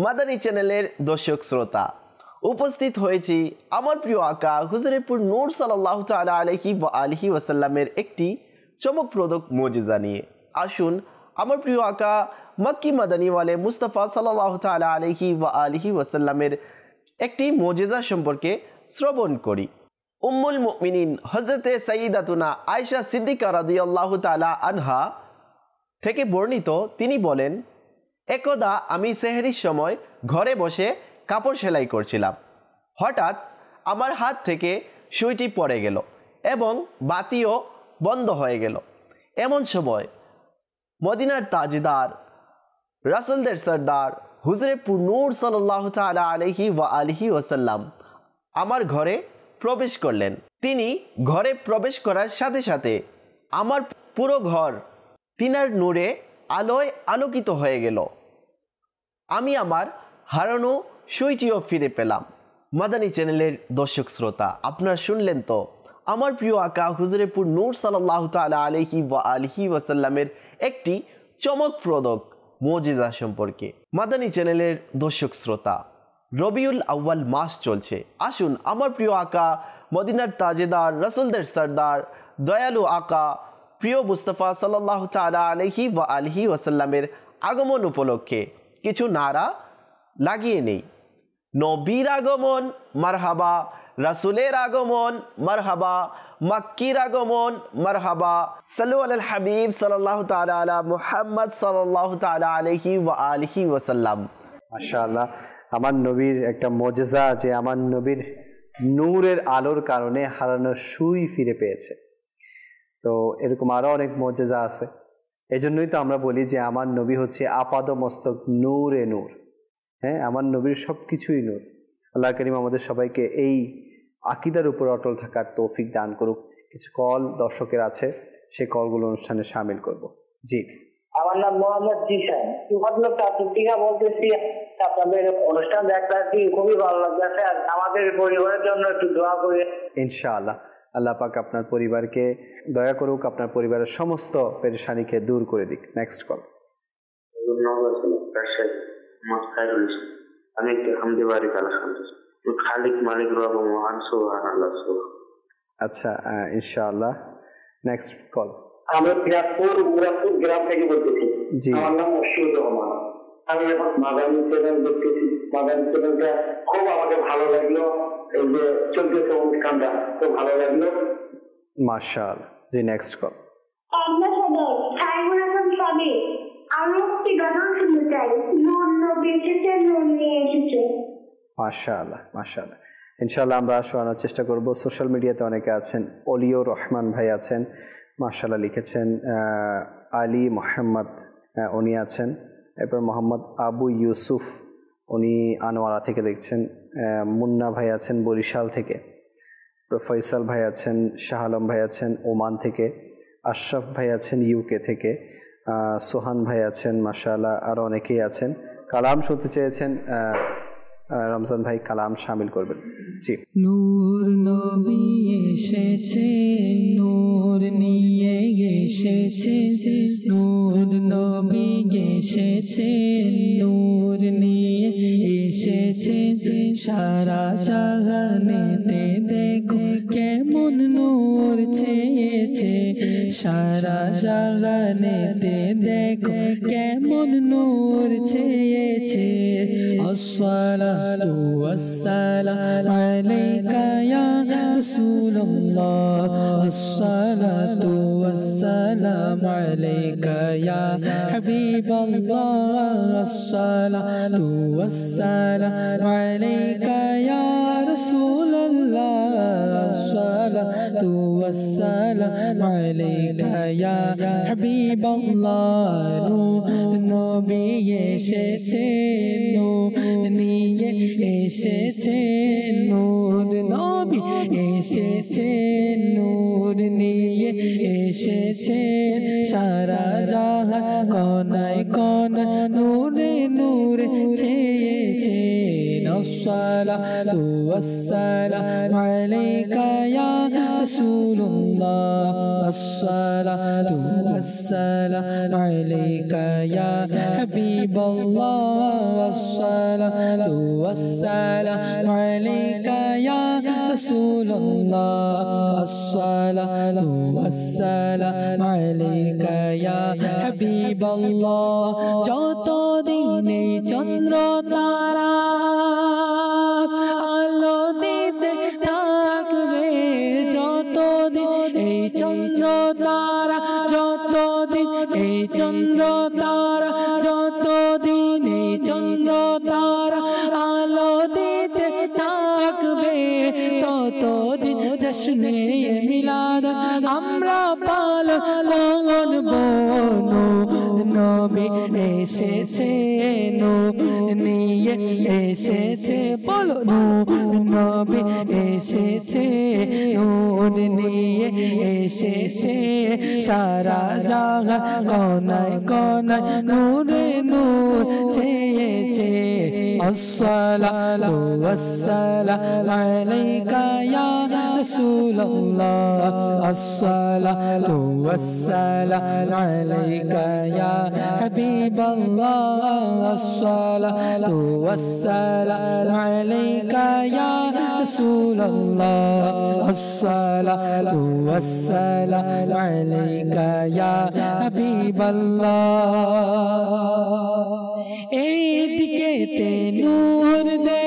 মাদানী চ্যানেলের দর্শক শ্রোতা উপস্থিত হয়েছি আমার প্রিয় আঁকা হুজরেপুর নূর সাল্লাহ তালা আলহি বা আলহি ওয়াসাল্লামের একটি চমকপ্রদক মজিজা নিয়ে আসুন আমার প্রিয় আঁকা মক্কি মাদানীওয়ালে মুস্তাফা সাল্লাহ তালা আলহি বা আলহি ওয়াসাল্লামের একটি মজিজা সম্পর্কে শ্রবণ করি উম্মুল মুমিনিন হজরতে সঈদাতুনা আয়সা সিদ্দিকা রাদিয়াল্লাহু তালা আনহা থেকে বর্ণিত তিনি বলেন একদা আমি সেহরির সময় ঘরে বসে কাপড় সেলাই করছিলাম হঠাৎ আমার হাত থেকে সুইটি পড়ে গেল এবং বাতিও বন্ধ হয়ে গেল এমন সময় মদিনার তাজদার রাসুলদের সর্দার হুজরে নূর সাল্লাহ তালা আলহি ওয়া আলহি ওসাল্লাম আমার ঘরে প্রবেশ করলেন তিনি ঘরে প্রবেশ করার সাথে সাথে আমার পুরো ঘর তিনার নূরে আলোয় আলোকিত হয়ে গেল আমি আমার হারানো সইটিও ফিরে পেলাম মাদানী চ্যানেলের দর্শক শ্রোতা আপনারা শুনলেন তো আমার প্রিয় আঁকা হুজরেপুর নূর সাল্লাহ তালা আলহি বা আলহি ওয়াসাল্লামের একটি চমকপ্রদক মজিজা সম্পর্কে মাদানী চ্যানেলের দর্শক শ্রোতা রবিউল আউ্বাল মাস চলছে আসুন আমার প্রিয় আঁকা মদিনার তাজেদার রসুলদের সর্দার দয়ালু আঁকা প্রিয় মুস্তফা সাল্লাহ তালা আলহি বা আলহি ওয়াসাল্লামের আগমন উপলক্ষে কিছু নারা লাগিয়ে নেই নবীর আগমন মারহাবা রাসুলের আগমন মারহাবা মক্কির আগমন মারহাবা সাল আল হাবিব সাল্লাহ তালা মুহাম্মদ সাল্লাহ তালা আলহি ওয়া আলহি ওয়াসাল্লাম মাশাআল্লাহ আমার নবীর একটা মজেজা যে আমার নবীর নূরের আলোর কারণে হারানো সুই ফিরে পেয়েছে তো এরকম আরও অনেক মজেজা আছে এজন্যই তো আমরা বলি যে আমার নবী হচ্ছে আপাদ মস্তক নূর এ নূর হ্যাঁ আমার নবীর সব কিছুই নূর আল্লাহ করিম আমাদের সবাইকে এই আকিদার উপর অটল থাকার তৌফিক দান করুক কিছু কল দর্শকের আছে সেই কলগুলো অনুষ্ঠানে সামিল করব জি আমার নাম মোহাম্মদ জিসান বলতেছি আপনাদের অনুষ্ঠান দেখতে খুবই ভালো লাগতেছে আর আমাদের পরিবারের জন্য একটু দোয়া করে ইনশাআল্লাহ আল্লাহ পাক আপনার পরিবারকে দয়া করুক আপনার পরিবারের সমস্ত পেরেশানিকে দূর করে দিক নেক্সট কল আমি একটি হামদি খালিক মালিক রব মহান আল্লাহ আচ্ছা ইনশাআল্লাহ নেক্সট কল আমি পিরাজপুর মুরাদপুর গ্রাম থেকে বলতেছি আমার নাম রহমান আমি এখন চ্যানেল দেখতেছি চ্যানেলটা খুব আমাকে ভালো লাগলো মার্শাল জি নেক্সট কল আমরা আমরা শোনানোর চেষ্টা করব সোশ্যাল মিডিয়াতে অনেকে আছেন অলিও রহমান ভাই আছেন মার্শাল লিখেছেন আলী মোহাম্মদ উনি আছেন এরপর মোহাম্মদ আবু ইউসুফ উনি আনোয়ারা থেকে দেখছেন মুন্না ভাই আছেন বরিশাল থেকে ফৈসাল ভাই আছেন শাহ আলম ভাই আছেন ওমান থেকে আশরাফ ভাই আছেন ইউকে থেকে সোহান ভাই আছেন মাসাল্লাহ আরও অনেকেই আছেন কালাম শুনতে চেয়েছেন রমজান ভাই কালাম সামিল করবেন জি নূর নবী এসেছে নূর নিয়ে এসেছে নূর নবী এসেছে নূর নিয়ে এসেছে সারা জাগানেতে দেখো কেমন নূর ছেয়েছে সারা জাগানেতে দেখো কেমন নূর ছেয়েছে আসসালাতু ওয়াসসালাম আলাইকা ইয়া রাসূলুল্লাহ والسلام عليك يا حبيب الله الصلاة والسلام عليك يا رسول الله الصلاة والسلام عليك يا حبيب الله নবী এসেছে নিয়ে এসেছে নূর নবী এসেছেন নূর নিয়ে এসেছেন সারা জাহান কনায় কন নূরে নূরে ছেয়েছেন الصلاة তু عليك يا رسول الله الصلاة والسلام عليك يا حبيب الله الصلاة والسلام عليك يا رسول الله الصلاة والسلام عليك يا حبيب الله যত দিনে চন্দ্র তারা এসেছেনো নিয়ে এসেছে বলো নবী এসেছে নূর নিয়ে এসেছে সারা জাগা কনায় কনায় নূরে নূর ছেয়েছে আসসালাতু ওয়াসসালাম আলাইকা ইয়া رسول الله الصلاة والسلام عليك يا حبيب الله الصلاة والسلام عليك يا رسول الله الصلاة والسلام عليك يا حبيب الله এই দিকে তে নূর দে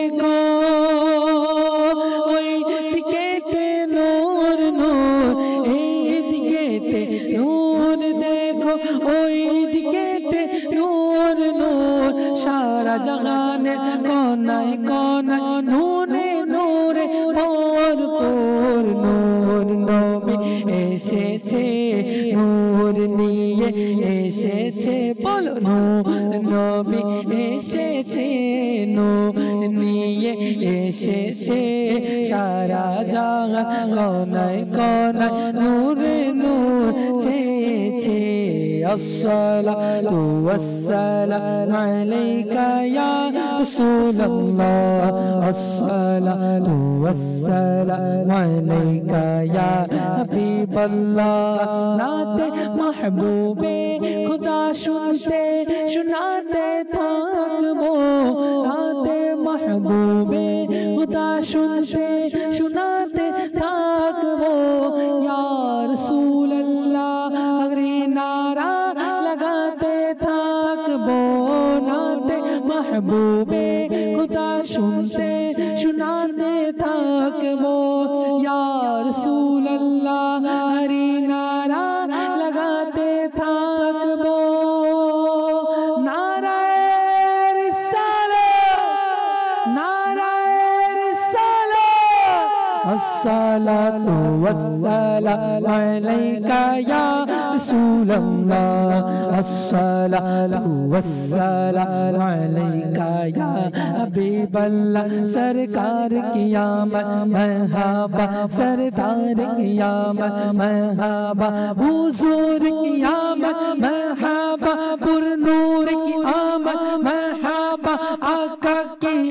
সারা জগানে কনাই কোনায় নূরে নূরে ভোর ভোর নূর নবী এসেছে নূর নিয়ে এসেছে বলো নূর নবী এসেছে নূর নিয়ে এসেছে সারা জাগান কনাই কনাই নূরে নূর চেয়েছে الصلاة والسلام عليك يا رسول الله الصلاة والسلام عليك يا حبيب الله نات محبوب خدا শুনতে শোনাতে থাকবো নাতে محبوب خدا শুনতে السلام السلام علیکہ یا رسول اللہ علیکہ یا کار اللہ سرکار قیامت مرحبا سردار قیامت مرحبا حضور قیامت مرحبا پر نور مرحبا آقا کی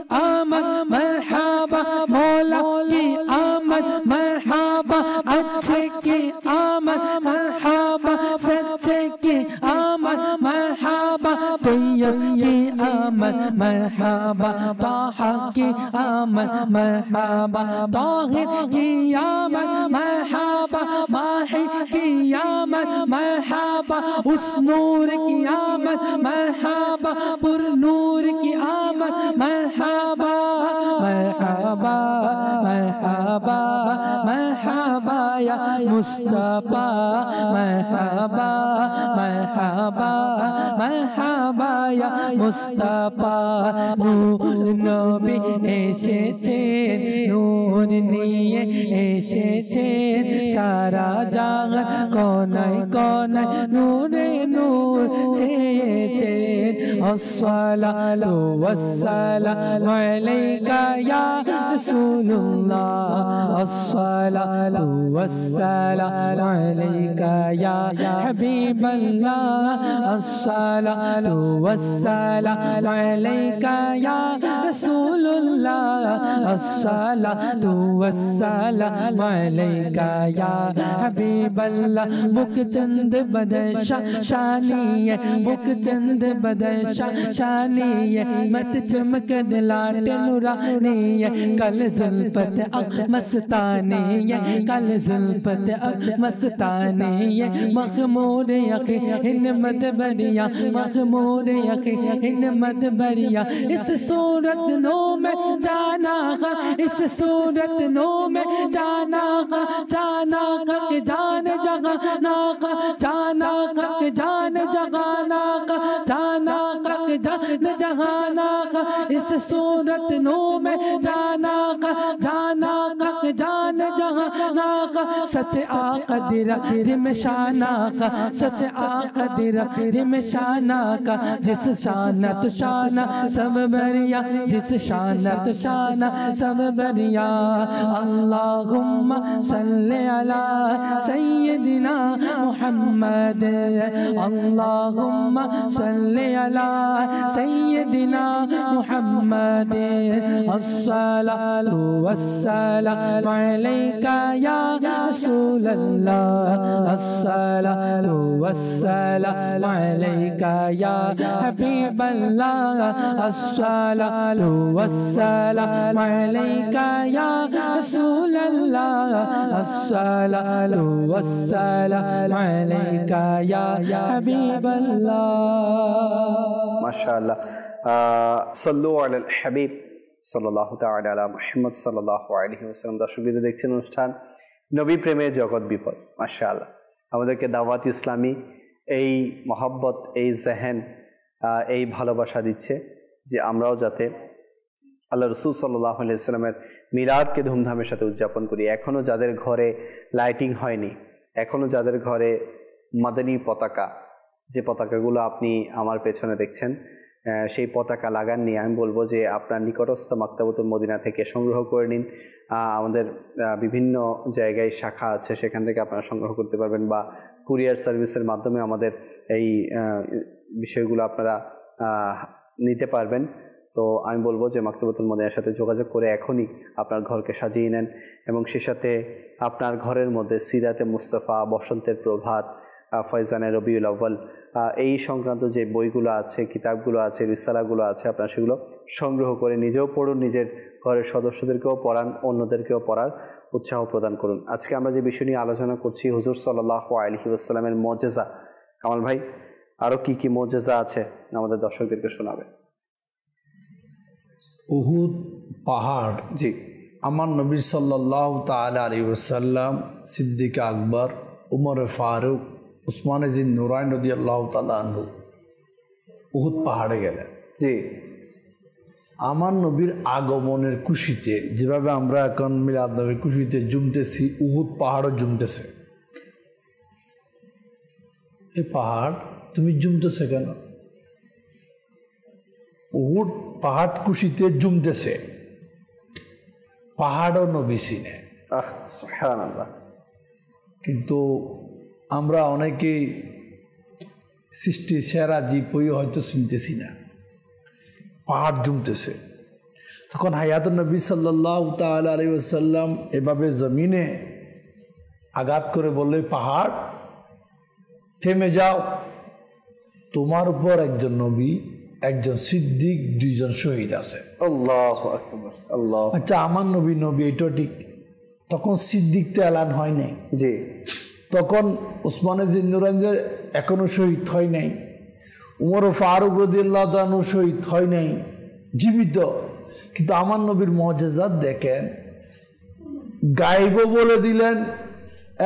آمن مرحبا طاحا کی آمن مرحبا مر کی آمن مرحبا من کی آمن آمد مرحبا اس نور کی آمد مرحبا پر نور کی آمد مرحبا مرحبا مرحبا مرحبا یا مصطفیٰ مرحبا مرحبا مرحبا یا مصطفیٰ نور نبی ایسے چین نور نیے ایسے چین سارا جاغر کون con này nuốt নূর চেয়েছেন আসসালাতু ওয়াসসালামু আলাইকা ইয়া রাসূলুল্লাহ আসসালাতু ওয়াসসালামু আলাইকা ইয়া হাবিবাল্লাহ আসসালাতু ওয়াসসালামু আলাইকা ইয়া রাসূলুল্লাহ আসসালাতু ওয়াসসালামু আলাইকা ইয়া হাবিবাল্লাহ মুখ চন্দ বদশা شانی ہے بک چند بدر شانی ہے مت چمک دلات نورانی ہے کل ظلفت اک مستانی ہے کل ظلفت اک مستانی ہے مخمور یقی ہن مد بریا مخمور یقی ہن مد بریا اس صورت نو میں جانا گا اس صورت نو میں جانا گا جانا گا کہ جان جگہ نا گا جانا گا جان جگانا کا جانا کا جان جہانا کا اس صورت نو میں جانا سچ آقا قدر رم شان کا سچ آقا قدر رم شان کا جس شانت شانہ سب بریا جس تو شانہ سب بریا اللہم صلی علی سیدنا محمد اللہم صلی علی سیدنا محمد الصلاة والسلام علیکہ یا رسول رسول الله الصلاة والسلام عليك يا حبيب الله الصلاة والسلام عليك يا رسول الله الصلاة والسلام عليك يا حبيب الله ما شاء الله آه، صلوا على الحبيب صلى الله সাল্লাহ তাল আলা মোহাম্মদ সাল্লাহ আলহি ওসালাম দর্শকবিদ দেখছেন অনুষ্ঠান নবী প্রেমে জগৎ বিপদ মাসা আল্লাহ আমাদেরকে দাওয়াত ইসলামী এই মহাব্বত এই জেহেন এই ভালোবাসা দিচ্ছে যে আমরাও যাতে আল্লাহ রসুল সাল্লাহ আলাইস্লামের মিরাদকে ধুমধামের সাথে উদযাপন করি এখনও যাদের ঘরে লাইটিং হয়নি এখনও যাদের ঘরে মাদানী পতাকা যে পতাকাগুলো আপনি আমার পেছনে দেখছেন সেই পতাকা লাগান নিয়ে আমি বলবো যে আপনার নিকটস্থ মাক্তাবতুল মদিনা থেকে সংগ্রহ করে নিন আমাদের বিভিন্ন জায়গায় শাখা আছে সেখান থেকে আপনারা সংগ্রহ করতে পারবেন বা কুরিয়ার সার্ভিসের মাধ্যমে আমাদের এই বিষয়গুলো আপনারা নিতে পারবেন তো আমি বলবো যে মাক্তাবতুল মদিনার সাথে যোগাযোগ করে এখনই আপনার ঘরকে সাজিয়ে নেন এবং সে সাথে আপনার ঘরের মধ্যে সিরাতে মুস্তফা বসন্তের প্রভাত ফয়জানের রবিউল আব্বাল এই সংক্রান্ত যে বইগুলো আছে কিতাবগুলো আছে রিসালাগুলো আছে আপনার সেগুলো সংগ্রহ করে নিজেও পড়ুন নিজের ঘরের সদস্যদেরকেও পড়ান অন্যদেরকেও পড়ার উৎসাহ প্রদান করুন আজকে আমরা যে বিষয় নিয়ে আলোচনা করছি হুজুর সাল্লাহ আলহি আসসালামের মজেজা কামাল ভাই আরও কি কি মজেজা আছে আমাদের দর্শকদেরকে শোনাবে উহুদ পাহাড় জি আমার নবী সাল্লাহ তাল আলী ওসাল্লাম সিদ্দিক আকবর উমর ফারুক উসমান জিন নুরাই নদী আল্লাহ তালু উহুদ পাহাড়ে গেলেন জি আমার নবীর আগমনের খুশিতে যেভাবে আমরা এখন মিলাদ নবীর খুশিতে জুমতেছি উহুদ পাহাড়ও জুমতেছে এ পাহাড় তুমি জুমতেছে কেন উহুদ পাহাড় খুশিতে জুমতেছে পাহাড়ও নবী সিনে কিন্তু আমরা অনেকেই সৃষ্টি সেরা জীব হয়তো শুনতেছি না পাহাড় জমতেছে তখন হায়াত নবী সাল্লাহ তাল আলী আসাল্লাম এভাবে জমিনে আঘাত করে বললে পাহাড় থেমে যাও তোমার উপর একজন নবী একজন সিদ্দিক দুইজন শহীদ আছে আচ্ছা আমার নবী নবী এটা ঠিক তখন সিদ্দিকটা এলান হয় নাই তখন উসমানে জিন্দুরঞ্জে এখনও শহীদ হয় নাই উমর ফারুক রদিল্লাহনু শহীদ হয় নাই জীবিত কিন্তু আমার নবীর মজেজাত দেখেন গাইব বলে দিলেন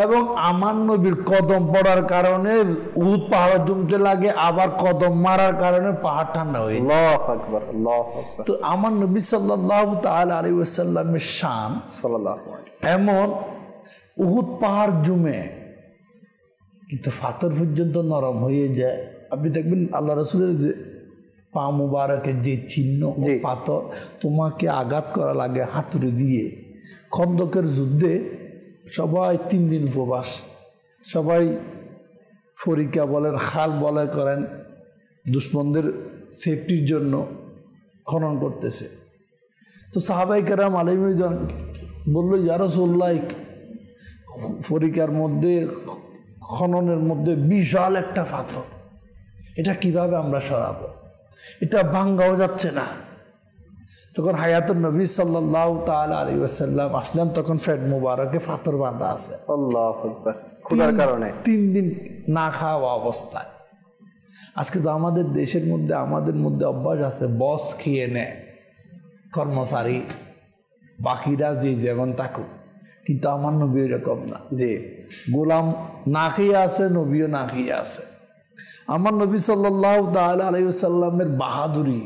এবং আমার নবীর কদম পড়ার কারণে উহুদ পাহাড় জমতে লাগে আবার কদম মারার কারণে পাহাড় ঠান্ডা হয়ে তো আমার নবী সাল্লাহ তাল আলী ওসাল্লামের শান এমন উহুদ পাহাড় জুমে কিন্তু ফাতর পর্যন্ত নরম হয়ে যায় আপনি দেখবেন আল্লাহ রসুলের যে পা মুবারকের যে চিহ্ন পাথর তোমাকে আঘাত করা লাগে হাতুড়ি দিয়ে খন্দকের যুদ্ধে সবাই তিন দিন উপবাস সবাই ফরিকা বলেন খাল বলে করেন দুশ্মনদের সেফটির জন্য খনন করতেছে তো সাহাবাই কেরাম আলিমুজন বললো ইয়ারসোল্লাহ ফরিকার মধ্যে খননের মধ্যে বিশাল একটা পাথর এটা কিভাবে আমরা সরাব এটা ভাঙ্গাও যাচ্ছে না তখন হায়াতুল নবী সাল্লাহ তাল আলী ওসাল্লাম আসলেন তখন ফেড মুবারকে পাথর বাঁধা আছে আল্লাহ কারণে তিন দিন না খাওয়া অবস্থায় আজকে তো আমাদের দেশের মধ্যে আমাদের মধ্যে অভ্যাস আছে বস খেয়ে নেয় কর্মচারী বাকিরা যে যেমন থাকুক কিন্তু আমার নবী এরকম না যে গোলাম না খেয়ে আছে নবীও না খেয়ে আছে আমার নবী সাল্লাহ আলাইসাল্লামের বাহাদুরি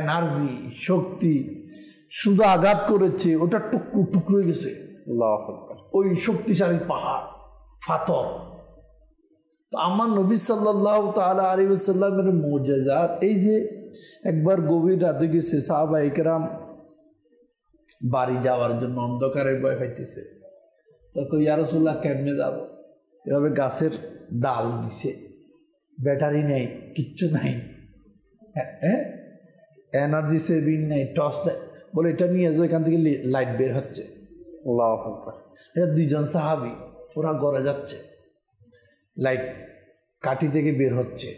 এনার্জি শক্তি শুধু আঘাত করেছে ওটা টুকরো টুকরো গেছে ওই শক্তিশালী পাহাড় ফাতর তো আমার নবী সাল্লাহ তালা আলিউসাল্লামের মজাজাত এই যে একবার গভীর রাতে গেছে সাহাবা একরাম বাড়ি যাওয়ার জন্য অন্ধকারে ভয় পাইতেছে তখন ইয়ারসুল্লাহ কেমনে যাব এভাবে গাছের ডাল দিছে ব্যাটারি নেই কিচ্ছু নাই হ্যাঁ এনার্জি হ্যাঁ? সেভিং নেই টর্চ বলে এটা নিয়ে যে এখান থেকে লাইট বের হচ্ছে এটা দুইজন সাহাবি ওরা গড়ে যাচ্ছে লাইট কাঠি থেকে বের হচ্ছে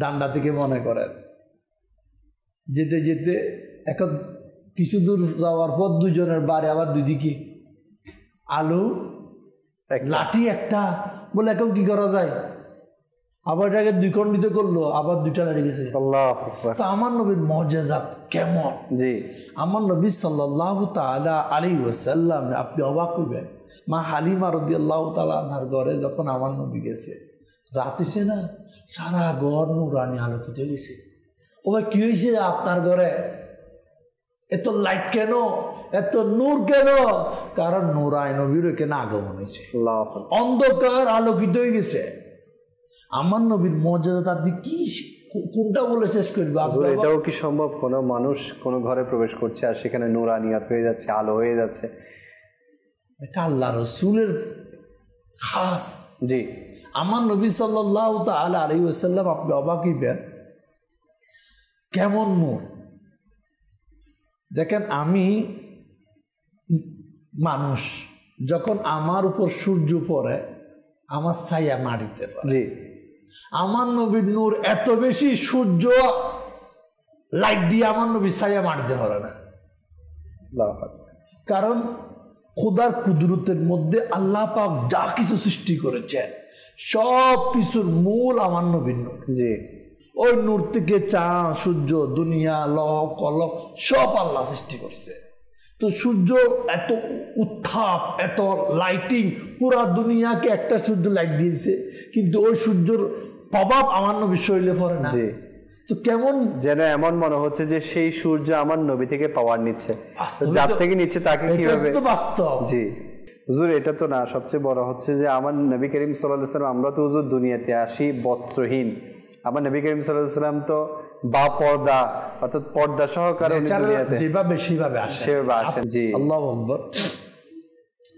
ডান্ডা থেকে মনে করেন যেতে যেতে এক কিছু দূর যাওয়ার পর দুজনের বাড়ি আবার দুদিকে আলু লাঠি একটা বলে এখন কি করা যায় আবার এটাকে দুই খণ্ডিত করলো আবার দুইটা লাঠি গেছে তো আমার নবীর মজাজাত কেমন জি আমার নবী সাল্লাহ তালা আলী ওসাল্লাম আপনি অবাক হইবেন মা হালিমা রদি আল্লাহ তালার ঘরে যখন আমার নবী গেছে রাত হয়েছে না সারা ঘর নুরানি আলোকিত গেছে ও ভাই কি হয়েছে আপনার ঘরে এত লাইট কেন এত নূর কেন কারণ নূরায় নবীর এখানে আগমন হয়েছে অন্ধকার আলোকিত হয়ে গেছে আমার নবীর মর্যাদা আপনি কি কোনটা বলে শেষ করবে এটাও কি সম্ভব কোনো মানুষ কোনো ঘরে প্রবেশ করছে আর সেখানে নোরানিয়াত হয়ে যাচ্ছে আলো হয়ে যাচ্ছে এটা আল্লাহ রসুলের খাস জি আমার নবী সাল্লাহ তাল আলী ওসাল্লাম আপনি অবাকই পেন কেমন নূর দেখেন আমি মানুষ যখন আমার উপর সূর্য পড়ে আমার ছায়া মারিতে পারে আমার নবীর নূর এত বেশি সূর্য লাইট দিয়ে আমার নবীর ছায়া মারিতে পারে না কারণ খোদার কুদরতের মধ্যে আল্লাহ পাক যা কিছু সৃষ্টি করেছেন সব কিছুর মূল আমার নবীর নূর জি ওই নূর থেকে চা সূর্য দুনিয়া লহ কলক সব আল্লাহ সৃষ্টি করছে তো সূর্য এত উত্থাপ এত লাইটিং পুরা দুনিয়াকে একটা সূর্য লাইট দিয়েছে কিন্তু ওই সূর্যর প্রভাব আমার নবী শরীরে পড়ে না তো কেমন যেন এমন মনে হচ্ছে যে সেই সূর্য আমার নবী থেকে পাওয়ার নিচ্ছে যার থেকে নিচ্ছে তাকে কিভাবে বাস্তব জি হুজুর এটা তো না সবচেয়ে বড় হচ্ছে যে আমার নবী করিম সাল্লাহ সাল্লাম আমরা তো হুজুর দুনিয়াতে আসি বস্ত্রহীন আমার নবী করিম সাল্লাহ সাল্লাম তো বা পর্দা অর্থাৎ পর্দা সহকারে যেভাবে সেভাবে আসে সেভাবে আসে জি আল্লাহ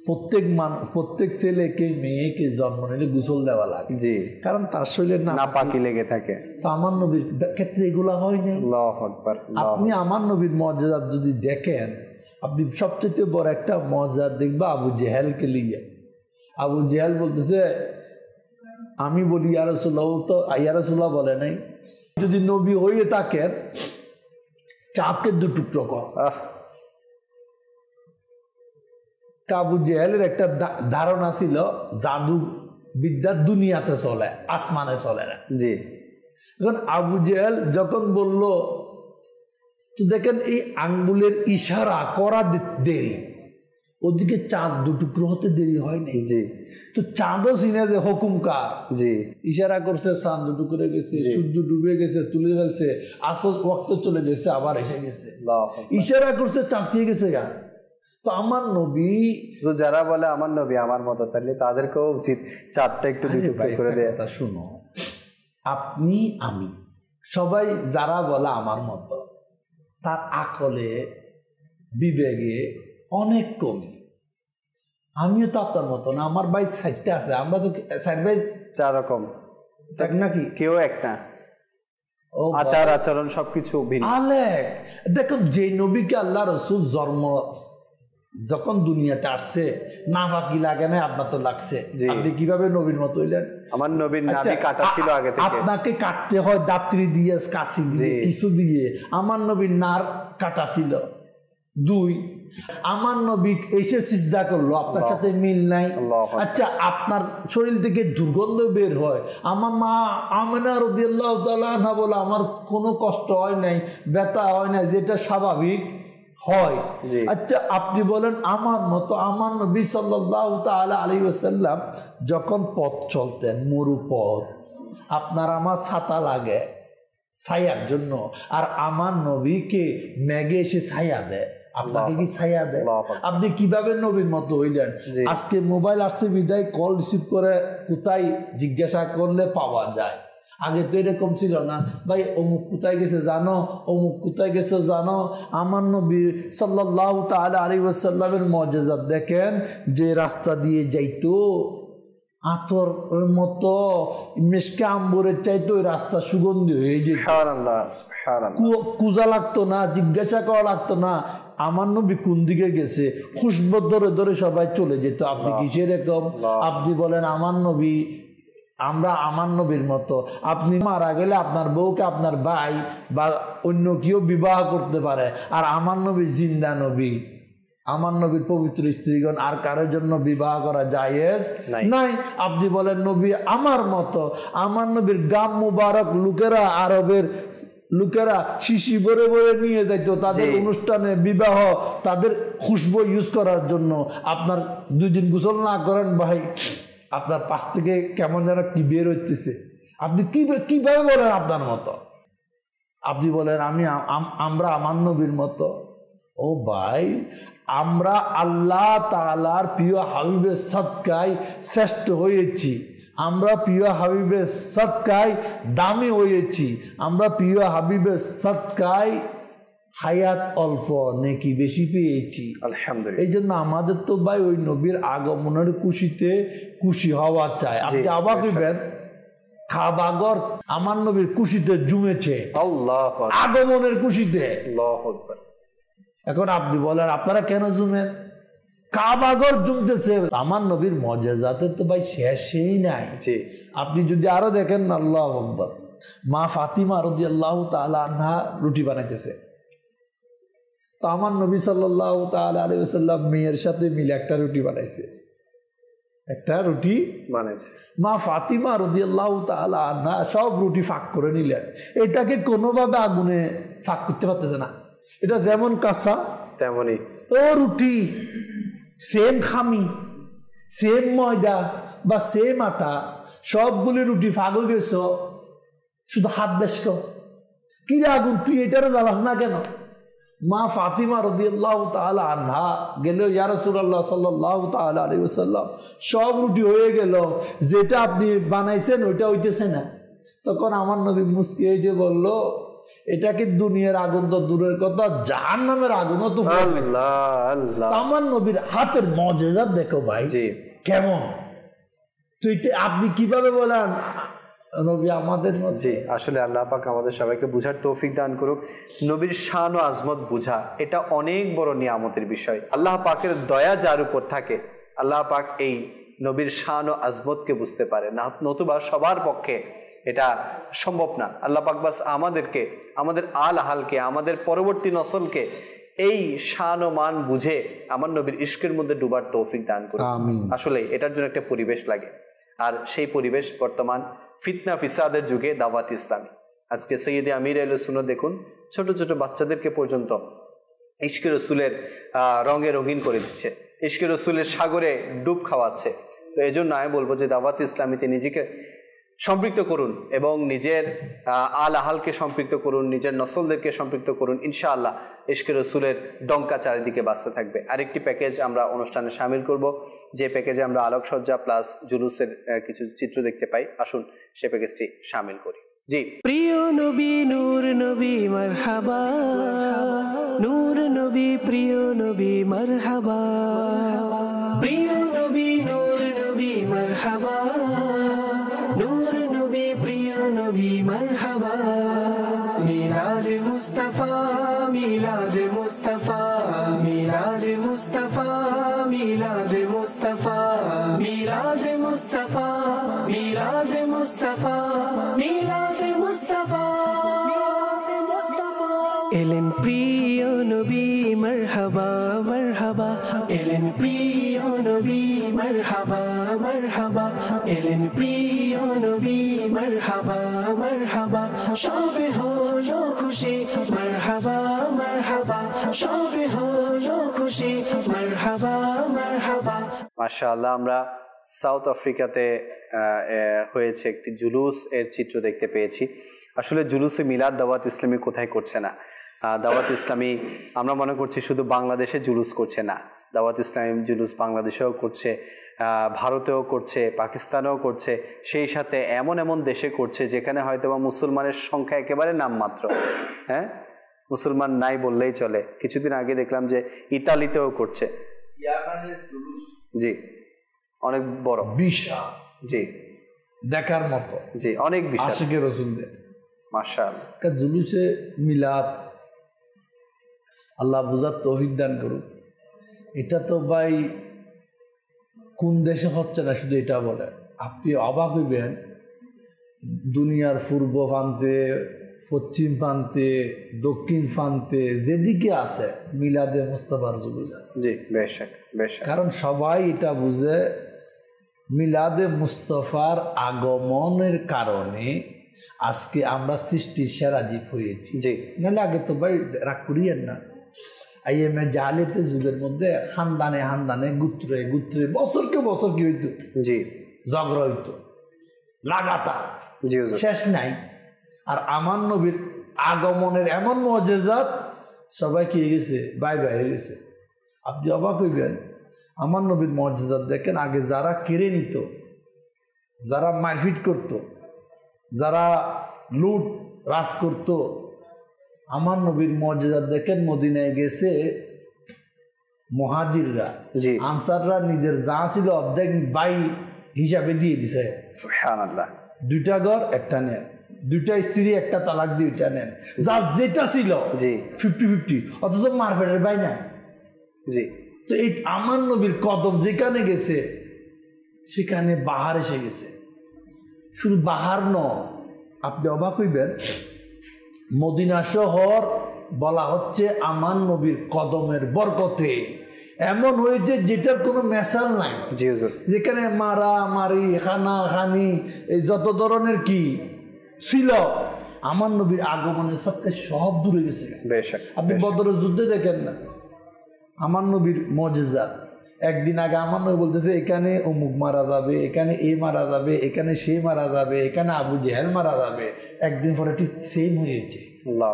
প্রত্যেক মানুষ প্রত্যেক ছেলেকে মেয়েকে জন্ম নিলে গুসল দেওয়া লাগে জি কারণ তার শরীরে না পাকি লেগে থাকে তো আমার নবীর ক্ষেত্রে এগুলা হয় না আপনি আমার নবীর মর্যাদা যদি দেখেন আপনি সবচেয়ে বড় একটা মর্যাদা দেখবা আবু কে লিয়ে আবু জেহেল বলতেছে আমি বলি ইয়ারসুল্লাহ তো ইয়ারসুল্লাহ বলে নাই যদি নবী হয়ে থাকেন চাঁদকে দু টুকরো কর জেহেলের একটা ধারণা ছিল জাদু বিদ্যা দুনিয়াতে চলে আসমানে চলে না জি এখন আবু জেহেল যখন বলল তো দেখেন এই আঙ্গুলের ইশারা করা দেরি ওদিকে চাঁদ দুটো হতে দেরি হয়নি জি তো চাঁদও সিনে যে হুকুম কার জি ইশারা করছে চাঁদ দুটো করে গেছে সূর্য ডুবে গেছে তুলে ফেলছে আসল রক্ত চলে গেছে আবার এসে গেছে ইশারা করছে চাঁদ দিয়ে গেছে গা তো আমার নবী তো যারা বলে আমার নবী আমার মতো তাহলে তাদেরকেও উচিত চাঁদটা একটু করে দেয় তা শুনো আপনি আমি সবাই যারা বলে আমার মতো তার আকলে বিবেগে অনেক কমে আমিও তো আপনার মতো না আমার বাইক সাইডটা আছে আমরা তো সাইড বাই চার রকম এক নাকি কেউ এক না আচার আচরণ সবকিছু ভিন্ন আলে দেখুন যে নবীকে আল্লাহ রসুল জন্ম যখন দুনিয়াতে আসছে না ফাঁকি লাগে না আপনার তো লাগছে আপনি কিভাবে নবীর মতো হইলেন আমার নবীন আচ্ছা, নাভি কাটা ছিল আগে থেকে আপনাকে কাটতে হয় দাত্রি দিয়ে কাশি দিয়ে কিছু দিয়ে আমার নবীন নার কাটা ছিল দুই আমার নবী এসে সিজদা করলো আপনার সাথে মিল নাই আচ্ছা আপনার শরীর থেকে দুর্গন্ধ বের হয় আমার মা আমেনা রদিয়াল্লাহ তালা বলে আমার কোনো কষ্ট হয় নাই ব্যথা হয় না যেটা স্বাভাবিক হয় আচ্ছা আপনি বলেন আমার মতো আমার নবী সাল্লাহ তালা আলী ওসাল্লাম যখন পথ চলতেন মরু পথ আপনার আমার ছাতা লাগে ছায়ার জন্য আর আমার নবীকে ম্যাগে এসে ছায়া দেয় আপনাকে কি ছাইয়া দেয় আপনি কিভাবে নবীর মতো হইলেন আজকে মোবাইল আসছে বিদায় কল রিসিভ করে কোথায় জিজ্ঞাসা করলে পাওয়া যায় আগে তো এরকম ছিল না ভাই অমুক কোথায় গেছে জানো অমুক কোথায় গেছে জানো আমার নবী সাল্লাহ তাহলে আলী ওয়াসাল্লামের মর্যাদা দেখেন যে রাস্তা দিয়ে যাইতো আতর মতো মেসকে আম্বরের চাইতে ওই রাস্তা সুগন্ধি হয়ে যে কুজা লাগতো না জিজ্ঞাসা করা লাগতো না আমার নবী কোন দিকে গেছে খুশবর ধরে ধরে সবাই চলে যেত আপনি কি সেরকম আপনি বলেন আমার নবী আমরা আমার নবীর মতো আপনি মারা গেলে আপনার বউকে আপনার ভাই বা অন্য কেউ বিবাহ করতে পারে আর আমার নবী জিন্দা নবী আমার নবীর পবিত্র স্ত্রীগণ আর কারোর জন্য বিবাহ করা জায়েজ নাই আপনি বলেন নবী আমার মতো আমার নবীর গাম মুবারক লোকেরা আরবের লোকেরা শিশি বরে বরে নিয়ে যাইতো তাদের অনুষ্ঠানে বিবাহ তাদের খুশবু ইউজ করার জন্য আপনার দুই দিন গোসল না করেন ভাই আপনার পাশ থেকে কেমন যেন কি বের হইতেছে আপনি কি কিভাবে বলেন আপনার মতো আপনি বলেন আমি আমরা আমার নবীর মতো ও ভাই আমরা আল্লাহ তালার প্রিয় হাবিবের সৎকায় শ্রেষ্ঠ হয়েছি আমরা প্রিয় হাবিবের সৎকায় দামি হয়েছি আমরা প্রিয় হাবিবের সৎকায় হায়াত অল্প নেকি বেশি পেয়েছি আলহামদুলিল্লাহ এই জন্য আমাদের তো ভাই ওই নবীর আগমনের খুশিতে খুশি হওয়া চাই আপনি অবাক হইবেন খাবাগর আমার নবীর খুশিতে জুমেছে আগমনের খুশিতে এখন আপনি বলেন আপনারা কেন জুমেন কাবাগর জুমতেছে আমার নবীর মজাজাতে তো ভাই শেষই নাই আপনি যদি আরো দেখেন আল্লাহ আকবর মা ফাতিমা রদি আল্লাহ আনহা রুটি বানাইতেছে তো আমার নবী সাল্লাহ তাল মেয়ের সাথে মিলে একটা রুটি বানাইছে একটা রুটি বানাইছে মা ফাতিমা রদি আল্লাহ আনহা সব রুটি ফাঁক করে নিলেন এটাকে কোনোভাবে আগুনে ফাঁক করতে পারতেছে না এটা যেমন কাঁচা তেমনই ও রুটি সেম খামি সেম ময়দা বা সেম আটা সবগুলি রুটি ফাগল গেছ শুধু হাত বেশ কি আগুন তুই এটারও জ্বালাস না কেন মা ফাতিমা রদিয়াল্লাহ তালা আন্না গেল ইয়ারসুল্লাহ সাল্লাহ তালা আলী সাল্লাম সব রুটি হয়ে গেল যেটা আপনি বানাইছেন ওইটা হইতেছে না তখন আমার নবী মুসকি যে বললো এটা কি দুনিয়ার আগুন তো দূরের কথা জাহান নামের আগুনও তো আমার নবীর হাতের মজেজা দেখো ভাই কেমন তো এটা আপনি কিভাবে বলেন নবী আমাদের মধ্যে আসলে আল্লাহ পাক আমাদের সবাইকে বুঝার তৌফিক দান করুক নবীর শান ও আজমত বুঝা এটা অনেক বড় নিয়ামতের বিষয় আল্লাহ পাকের দয়া যার উপর থাকে আল্লাহ পাক এই নবীর শান ও আজমতকে বুঝতে পারে না নতুবা সবার পক্ষে এটা সম্ভব না আল্লাহ পাকবাস আমাদেরকে আমাদের আল হালকে আমাদের পরবর্তী নসলকে এই শান ও মান বুঝে আমার নবীর ইস্কের মধ্যে ডুবার তৌফিক দান করে আসলে এটার জন্য একটা পরিবেশ লাগে আর সেই পরিবেশ বর্তমান ফিতনা ফিসাদের যুগে দাওয়াত ইসলামী আজকে সৈয়দে আমির আল সুনো দেখুন ছোট ছোট বাচ্চাদেরকে পর্যন্ত ইস্কে রসুলের রঙে রঙিন করে দিচ্ছে ইস্কে রসুলের সাগরে ডুব খাওয়াচ্ছে তো এই জন্য আমি বলবো যে দাওয়াত ইসলামীতে নিজেকে সম্পৃক্ত করুন এবং নিজের আল আহালকে সম্পৃক্ত করুন নিজের নসলদেরকে সম্পৃক্ত করুন ইনশাআল্লাহ ইশকে রসুলের ডঙ্কা চারিদিকে বাঁচতে থাকবে আরেকটি প্যাকেজ আমরা অনুষ্ঠানে সামিল করব যে প্যাকেজে আমরা আলোকসজ্জা প্লাস জুলুসের কিছু চিত্র দেখতে পাই আসুন সে প্যাকেজটি সামিল করি জি প্রিয় নবী নূর নবী মারহাবা নূর নবী প্রিয় নবী মারহাবা প্রিয় নবী নূর নবী মারহাবা Mira de Mustafa, Milad de Mustafa, Milad de Mustafa, Milad de Mustafa, Milad de Mustafa, Milad de Mustafa, Milad de Mustafa, Milad de Mustafa, Milad de Mustafa, marhaba, marhaba. Mustafa, Elen Pionubi, marhaba, marhaba. Elen Pionubi, Merhaba, সবে হলো খুশি মারহাবা মারহাবা সবে হলো খুশি মারহাবা মারহাবা মাশাআল্লাহ আমরা সাউথ আফ্রিকাতে হয়েছে একটি জুলুস এর চিত্র দেখতে পেয়েছি আসলে জুলুসে মিলাদ দাওয়াত ইসলামী কোথায় করছে না দাওয়াত ইসলামী আমরা মনে করছি শুধু বাংলাদেশে জুলুস করছে না দাওয়াত ইসলামী জুলুস বাংলাদেশেও করছে ভারতেও করছে পাকিস্তানেও করছে সেই সাথে এমন এমন দেশে করছে যেখানে হয়তো বা মুসলমানের সংখ্যা একেবারে নামমাত্র হ্যাঁ মুসলমান নাই বললেই চলে কিছুদিন আগে দেখলাম যে ইতালিতেও করছে জি অনেক বড় বিশাল জি দেখার মতো জি অনেক বিশাল মার্শাল জুলুসে মিলাদ আল্লাহ বুঝার তো দান করুক এটা তো ভাই কোন দেশে হচ্ছে না শুধু এটা বলে আপনি অবাক হইবেন দুনিয়ার পূর্ব প্রান্তে পশ্চিম প্রান্তে দক্ষিণ প্রান্তে যেদিকে আছে মিলাদে মোস্তফার জুলুস আছে জি বেশ কারণ সবাই এটা বুঝে মিলাদে মুস্তফার আগমনের কারণে আজকে আমরা সৃষ্টির সেরা জীব হয়েছি জি নাহলে আগে তো ভাই রাগ করিয়েন না এই এম এ যুগের মধ্যে খানদানে হানদানে গুত্রে গুত্রে বছরকে বছর কি হইতো জি ঝগড়া হইতো লাগাতার শেষ নাই আর আমার নবীর আগমনের এমন মজেজাত সবাই কি গেছে বাই বাই হয়ে গেছে আপনি অবাক হইবেন আমার নবীর মজেজাত দেখেন আগে যারা কেড়ে নিত যারা মারপিট করত যারা লুট রাজ করতো আমার নবীর মর্যাদা দেখেন মদিনায় গেছে মহাজিররা আনসাররা নিজের যা ছিল অর্ধেক বাই হিসাবে দিয়ে দিছে দুইটা ঘর একটা নেন দুইটা স্ত্রী একটা তালাক দিয়ে ওইটা নেন যা যেটা ছিল ফিফটি ফিফটি অথচ মারপেটের বাই না জি তো এই আমার নবীর কদম যেখানে গেছে সেখানে বাহার এসে গেছে শুধু বাহার ন আপনি অবাক হইবেন মদিনা শহর বলা হচ্ছে আমার নবীর কদমের বরকতে এমন হয়েছে যেটার কোনো মেশাল নাই যেখানে মারা মারি খানা খানি এই যত ধরনের কি ছিল আমার নবীর আগমনের সত্যি সব দূরে গেছে আপনি বদরের যুদ্ধে দেখেন না আমার নবীর মজেজা একদিন আগে আমার নয় বলতেছে এখানে অমুক মারা যাবে এখানে এ মারা যাবে এখানে সে মারা যাবে এখানে আবু জেহেল মারা যাবে একদিন পরে ঠিক সেম হয়েছে আল্লাহ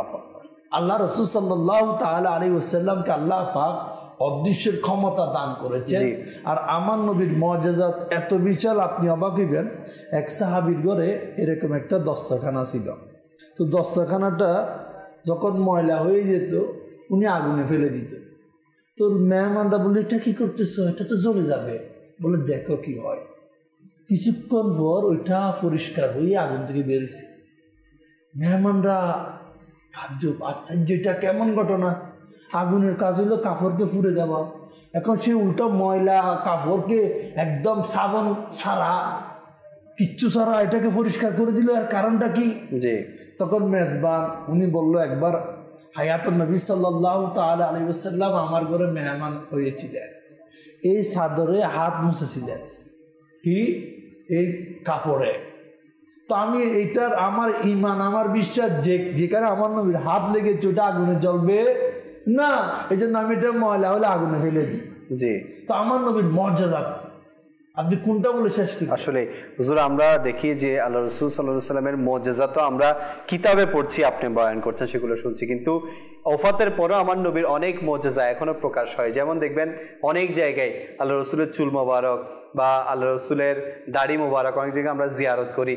আল্লাহ রসুল সাল্লাহ তাহলে আলী ওসাল্লামকে আল্লাহ পাক অদৃশ্যের ক্ষমতা দান করেছে আর আমার নবীর মজাজাত এত বিশাল আপনি অবাক হইবেন এক সাহাবির ঘরে এরকম একটা দস্তখানা ছিল তো দস্তখানাটা যখন ময়লা হয়ে যেত উনি আগুনে ফেলে দিতেন তোর মেহমানরা বললো এটা কি করতেছো এটা তো জ্বলে যাবে বলে দেখো কি হয় কিছুক্ষণ পর ওইটা পরিষ্কার হয়ে আগুন থেকে বেরিয়েছে মেহমানরা ভাবছ আশ্চর্য এটা কেমন ঘটনা আগুনের কাজ হলো কাপড়কে পুড়ে দেওয়া এখন সে উল্টো ময়লা কাপড়কে একদম সাবন সারা কিচ্ছু সারা এটাকে পরিষ্কার করে দিল আর কারণটা কি তখন মেজবান উনি বলল একবার হায়াত নবী সাল্লাহ তাল আলী সাল্লাম আমার ঘরে মেহমান হয়েছিলেন এই চাদরে হাত মুছেছিলেন কি এই কাপড়ে তো আমি এইটার আমার ইমান আমার বিশ্বাস যে যেখানে আমার নবীর হাত লেগেছে ওটা আগুনে জ্বলবে না এই জন্য আমি এটা ময়লা হলে আগুনে ফেলে দিই জি তো আমার নবীর মর্যাদা আপনি কোনটা বলে শেষ করি আসলে হুজুর আমরা দেখি যে আল্লাহ রসুল সাল্লাহ সাল্লামের মজেজা তো আমরা কিতাবে পড়ছি আপনি বয়ান করছেন সেগুলো শুনছি কিন্তু ওফাতের পরও আমার নবীর অনেক মজেজা এখনও প্রকাশ হয় যেমন দেখবেন অনেক জায়গায় আল্লাহ রসুলের চুল মোবারক বা আল্লাহ রসুলের দাড়ি মোবারক অনেক জায়গায় আমরা জিয়ারত করি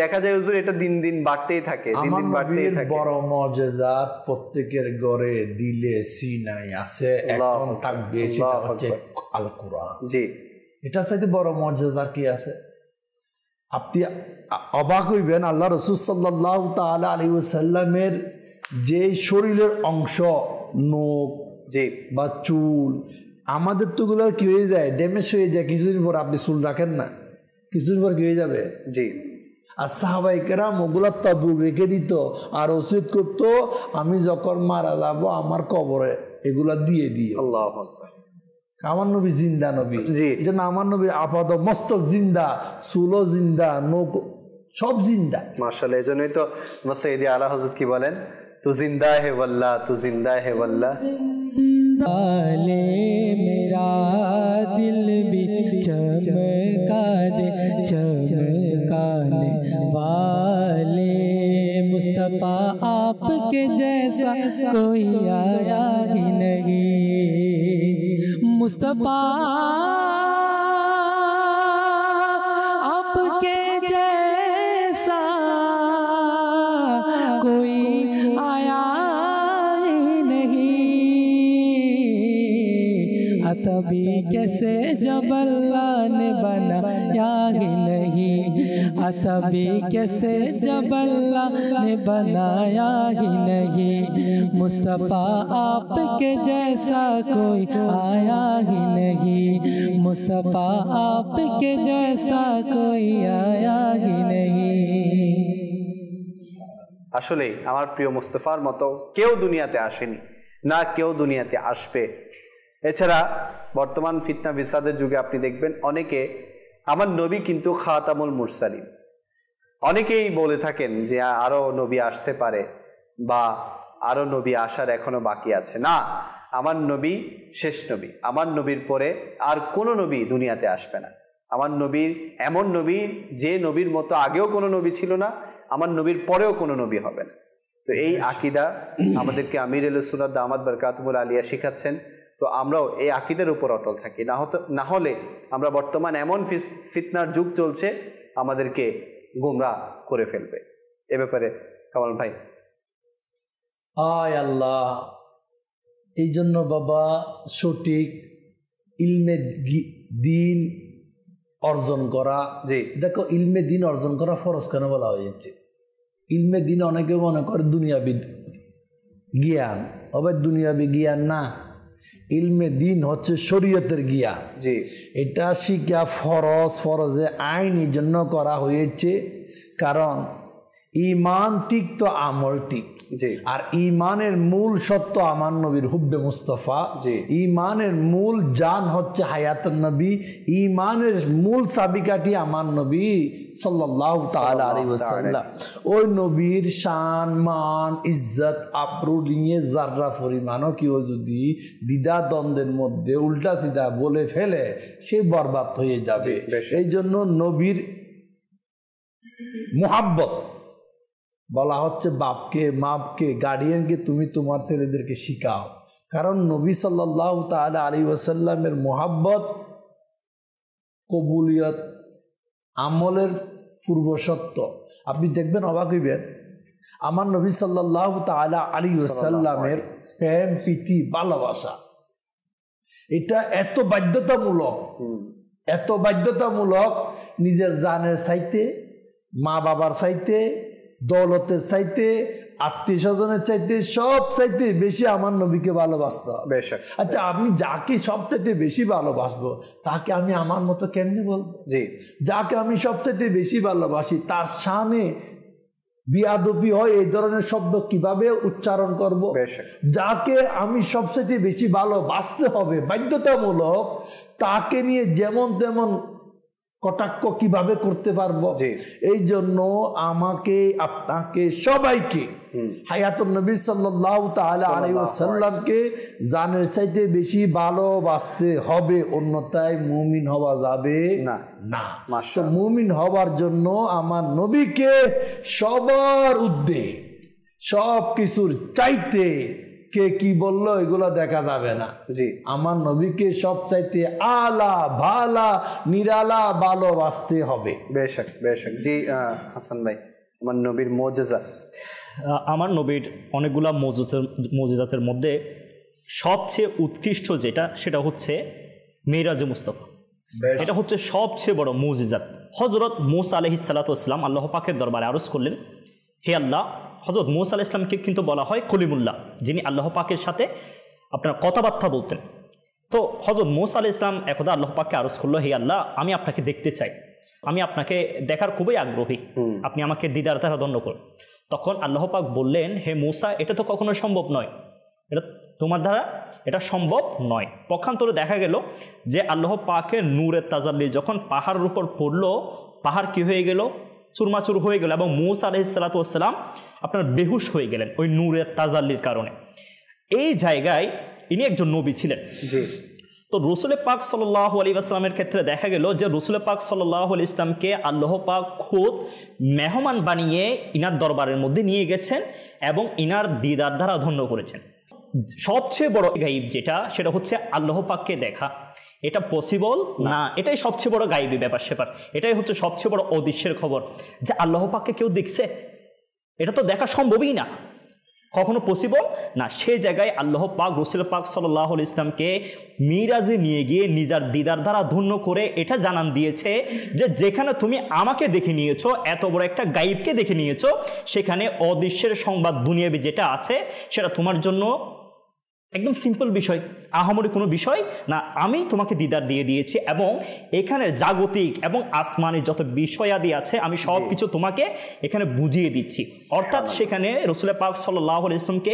দেখা যায় হুজুর এটা দিন দিন বাড়তেই থাকে দিন দিন বাড়তেই থাকে বড় মজেজা প্রত্যেকের ঘরে দিলে সিনাই আছে এখন থাকবে সেটা হচ্ছে আল কোরআন জি এটা চাইতে বড় মর্যাদার কি আছে আপনি অবাক হইবেন আল্লাহ রসুল সাল্লাহ তালা আলী সাল্লামের যে শরীরের অংশ নখ যে বা চুল আমাদের তো গুলো কি হয়ে যায় ড্যামেজ হয়ে যায় কিছুদিন পর আপনি চুল রাখেন না কিছুদিন পর কি হয়ে যাবে জি আর সাহাবাইকেরা মোগুলার তাবুক রেখে দিত আর ওষুধ করতো আমি যখন মারা যাবো আমার কবরে এগুলা দিয়ে দিই আল্লাহ আমার নবী জিন্দা নবী জি এটা না আমার নবী আপাত মস্তক জিন্দা সুলো জিন্দা নৌকো সব জিন্দা মার্শাল এই জন্যই তো সৈদি আলা হজরত কি বলেন তু জিন্দা হে বল্লা তু জিন্দা হে বল্লা মেরা দিল বি চমকা দে চমকানে वाले मुस्तफा आपके जैसा कोई आया ही नहीं মুস্তফা अतबी कैसे जब अल्लाह ने बनाया ही नहीं मुस्तफ़ा आपके जैसा कोई आया ही नहीं मुस्तफ़ा आपके जैसा कोई आया ही नहीं আসলে আমার প্রিয় মুস্তফার মতো কেউ দুনিয়াতে আসেনি না কেউ দুনিয়াতে আসবে এছাড়া বর্তমান ফিতনা ভিসাদের যুগে আপনি দেখবেন অনেকে আমার নবী কিন্তু খাতামুল মুরসালিম অনেকেই বলে থাকেন যে আরো নবী আসতে পারে বা আরো নবী আসার এখনো বাকি আছে না আমার নবী শেষ নবী আমার নবীর পরে আর কোনো নবী দুনিয়াতে আসবে না আমার নবীর এমন নবী যে নবীর মতো আগেও কোনো নবী ছিল না আমার নবীর পরেও কোনো নবী হবে না তো এই আকিদা আমাদেরকে আমির সুলাদ দামাদ বরকাতমুল আলিয়া শিখাচ্ছেন তো আমরাও এই আকিদের উপর অটল থাকি না হতো না হলে আমরা বর্তমান এমন ফিতনার যুগ চলছে আমাদেরকে গুমরা করে ফেলবে এ ব্যাপারে কামাল ভাই আয় আল্লাহ এই জন্য বাবা সঠিক ইলমে দিন অর্জন করা যে দেখো ইলমে দিন অর্জন করা ফরজ কেন বলা হয়েছে ইলমে দিন অনেকে মনে করে দুনিয়াবিদ জ্ঞান হবে দুনিয়াবি জ্ঞান না ইলমে দিন হচ্ছে শরীয়তের জ্ঞান এটা শিক্ষা ফরজ ফরজে আইন জন্য করা হয়েছে কারণ ইমান ঠিক তো আমল ঠিক আর ইমানের মূল সত্য আমার নবীর হুব্বে মুস্তফা ইমানের মূল জান হচ্ছে হায়াত নবী ইমানের মূল সাবিকাটি আমার নবী সাল্লাহ ওই নবীর শান মান ইজ্জত আপ্রু নিয়ে যার্রা পরিমাণও কেউ যদি দ্বিধা দ্বন্দ্বের মধ্যে উল্টা সিধা বলে ফেলে সে বরবাদ হয়ে যাবে এই জন্য নবীর মোহাব্বত বলা হচ্ছে বাপকে মাপকে গার্ডিয়ানকে তুমি তোমার ছেলেদেরকে শিখাও কারণ নবী সাল্লাহ তাহলে আলী ওয়াসাল্লামের মোহাব্বত কবুলিয়ত আমলের পূর্বসত্ব আপনি দেখবেন অবাক হইবেন আমার নবী সাল্লাহ তালা আলী ওসাল্লামের প্রেম প্রীতি ভালোবাসা এটা এত বাধ্যতামূলক এত বাধ্যতামূলক নিজের জানের সাইতে মা বাবার সাইতে দৌলতের চাইতে আত্মীয় স্বজনের চাইতে সব চাইতে বেশি আমার নবীকে ভালোবাসতে আচ্ছা আমি যাকে চাইতে বেশি ভালোবাসবো তাকে আমি আমার মতো কেমনি বলবো জি যাকে আমি চাইতে বেশি ভালোবাসি তার সামনে বিয়াদপি হয় এই ধরনের শব্দ কিভাবে উচ্চারণ করব যাকে আমি সবচেয়ে বেশি ভালোবাসতে হবে বাধ্যতামূলক তাকে নিয়ে যেমন তেমন কটাক্ষ কিভাবে করতে পারবো এই জন্য আমাকে আপনাকে সবাইকে হায়াতুল নবী সাল্লাহ তাল্লামকে জানের চাইতে বেশি ভালোবাসতে হবে অন্যতায় মুমিন হওয়া যাবে না না মুমিন হওয়ার জন্য আমার নবীকে সবার উদ্দে সব কিছুর চাইতে কে কি বলল এগুলো দেখা যাবে না জি আমার নবীকে সব চাইতে আলা ভালা নিরালা ভালোবাসতে হবে বেশক বেশক জি হাসান ভাই আমার নবীর মজেজা আমার নবীর অনেকগুলা মজুতের মজেজাতের মধ্যে সবচেয়ে উৎকৃষ্ট যেটা সেটা হচ্ছে মেয়েরাজ মুস্তফা এটা হচ্ছে সবচেয়ে বড় মজিজাত হজরত মুসা আলহিসাল্লাম আল্লাহ পাকের দরবারে আরজ করলেন হে আল্লাহ হজরত মৌসা আল ইসলামকে কিন্তু বলা হয় কলিমুল্লাহ যিনি আল্লাহ পাকের সাথে আপনার কথাবার্তা বলতেন তো হজরত মৌসা আল ইসলাম একদা আল্লাহ পাককে আরজ করলো হে আল্লাহ আমি আপনাকে দেখতে চাই আমি আপনাকে দেখার খুবই আগ্রহী আপনি আমাকে দিদার তারা দণ্ড করুন তখন আল্লাহ পাক বললেন হে মোসা এটা তো কখনো সম্ভব নয় এটা তোমার দ্বারা এটা সম্ভব নয় পক্ষান্তরে দেখা গেল যে আল্লাহ পাকের নূরের তাজাল্লি যখন পাহাড়ের উপর পড়লো পাহাড় কি হয়ে গেল চুরমাচুর হয়ে গেল এবং মৌসা আলহিসাল্লাতাম আপনার বেহুশ হয়ে গেলেন ওই নূরের তাজাল্লির কারণে এই জায়গায় ইনি একজন নবী ছিলেন তো রসুলে পাক সাল্লাহ আলী আসলামের ক্ষেত্রে দেখা গেল যে রসুলে পাক সাল্লাহ আলী ইসলামকে আল্লাহ পাক খোদ মেহমান বানিয়ে ইনার দরবারের মধ্যে নিয়ে গেছেন এবং ইনার দিদার দ্বারা ধন্য করেছেন সবচেয়ে বড় গাইব যেটা সেটা হচ্ছে আল্লাহ পাককে দেখা এটা পসিবল না এটাই সবচেয়ে বড় গাইবি ব্যাপার সেপার এটাই হচ্ছে সবচেয়ে বড় অদৃশ্যের খবর যে আল্লাহ পাককে কেউ দেখছে এটা তো দেখা সম্ভবই না কখনো পসিবল না সে জায়গায় আল্লাহ পাক রসুল পাক সাল ইসলামকে মিরাজে নিয়ে গিয়ে নিজার দিদার দ্বারা ধন্য করে এটা জানান দিয়েছে যে যেখানে তুমি আমাকে দেখে নিয়েছো এত বড় একটা গাইবকে দেখে নিয়েছো সেখানে অদৃশ্যের সংবাদ দুনিয়াবি যেটা আছে সেটা তোমার জন্য একদম সিম্পল বিষয় আহামরি কোনো বিষয় না আমি তোমাকে দিদার দিয়ে দিয়েছি এবং এখানে জাগতিক এবং আসমানের যত বিষয়াদি আছে আমি সব কিছু তোমাকে এখানে বুঝিয়ে দিচ্ছি অর্থাৎ সেখানে রসুলের পাক সাল্লাহ ইসলামকে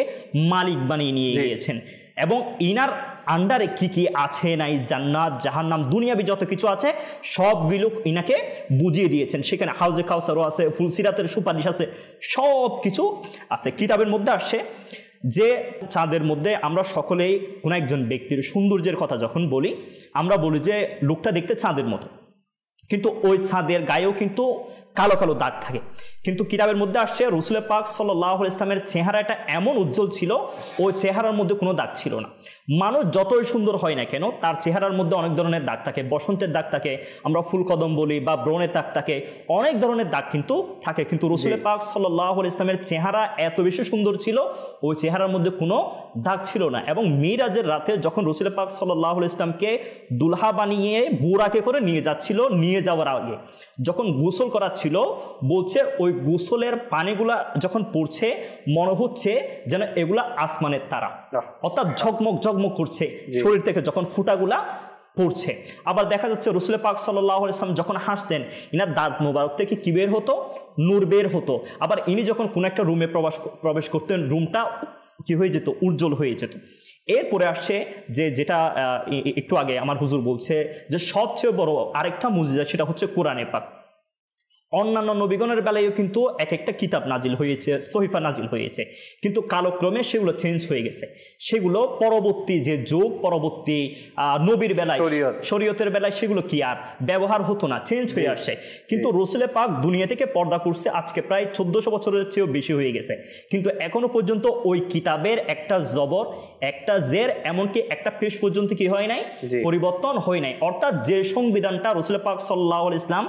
মালিক বানিয়ে নিয়ে গিয়েছেন এবং ইনার আন্ডারে কি কি আছে নাই জান্নাত জাহান্নাম দুনিয়াবি যত কিছু আছে সবগুলো ইনাকে বুঝিয়ে দিয়েছেন সেখানে হাউজে খাউসারও আছে ফুলসিরাতের সুপারিশ আছে সব কিছু আছে কিতাবের মধ্যে আসছে যে চাঁদের মধ্যে আমরা সকলেই কোনো একজন ব্যক্তির সৌন্দর্যের কথা যখন বলি আমরা বলি যে লোকটা দেখতে চাঁদের মতো কিন্তু ওই চাঁদের গায়েও কিন্তু কালো কালো দাগ থাকে কিন্তু কিতাবের মধ্যে আসছে রসুলের পাক সাল্লাহ ইসলামের চেহারাটা এমন উজ্জ্বল ছিল ওই চেহারার মধ্যে কোনো দাগ ছিল না মানুষ যতই সুন্দর হয় না কেন তার চেহারার মধ্যে অনেক ধরনের দাগ থাকে বসন্তের দাগ থাকে আমরা ফুলকদম বলি বা ব্রণের দাগ থাকে অনেক ধরনের দাগ কিন্তু থাকে কিন্তু রসুলের পাক সাল্লাহ ইসলামের চেহারা এত বেশি সুন্দর ছিল ওই চেহারার মধ্যে কোনো দাগ ছিল না এবং মিরাজের রাতে যখন রসুলের পাক সাল্লাহ ইসলামকে দুলহা বানিয়ে বুড়াকে করে নিয়ে যাচ্ছিল নিয়ে যাওয়ার আগে যখন গোসল করাচ্ছিল ছিল বলছে ওই গোসলের পানিগুলা যখন পড়ছে মনে হচ্ছে যেন এগুলা আসমানের তারা অর্থাৎ ঝকমক ঝকমক করছে শরীর থেকে যখন ফুটাগুলা পড়ছে আবার দেখা যাচ্ছে রসুল পাক সাল্লাম যখন হাসতেন ইনার দাঁত মোবারক থেকে কি বের হতো নূর বের হতো আবার ইনি যখন কোনো একটা রুমে প্রবাস প্রবেশ করতেন রুমটা কি হয়ে যেত উজ্জ্বল হয়ে যেত এরপরে আসছে যে যেটা একটু আগে আমার হুজুর বলছে যে সবচেয়ে বড় আরেকটা মুজিজা সেটা হচ্ছে কোরআনে পাক অন্যান্য নবীগণের বেলায়ও কিন্তু এক একটা কিতাব নাজিল হয়েছে সহিফা নাজিল হয়েছে কিন্তু কালক্রমে সেগুলো চেঞ্জ হয়ে গেছে সেগুলো পরবর্তী যে যুগ পরবর্তী নবীর বেলায় শরীয়তের বেলায় সেগুলো কি আর ব্যবহার হতো না চেঞ্জ হয়ে আসে কিন্তু রসুলে পাক দুনিয়া থেকে পর্দা করছে আজকে প্রায় চোদ্দশো বছরের চেয়েও বেশি হয়ে গেছে কিন্তু এখনো পর্যন্ত ওই কিতাবের একটা জবর একটা জের এমনকি একটা পেশ পর্যন্ত কি হয় নাই পরিবর্তন হয় নাই অর্থাৎ যে সংবিধানটা রসুলে পাক সাল্লাহ ইসলাম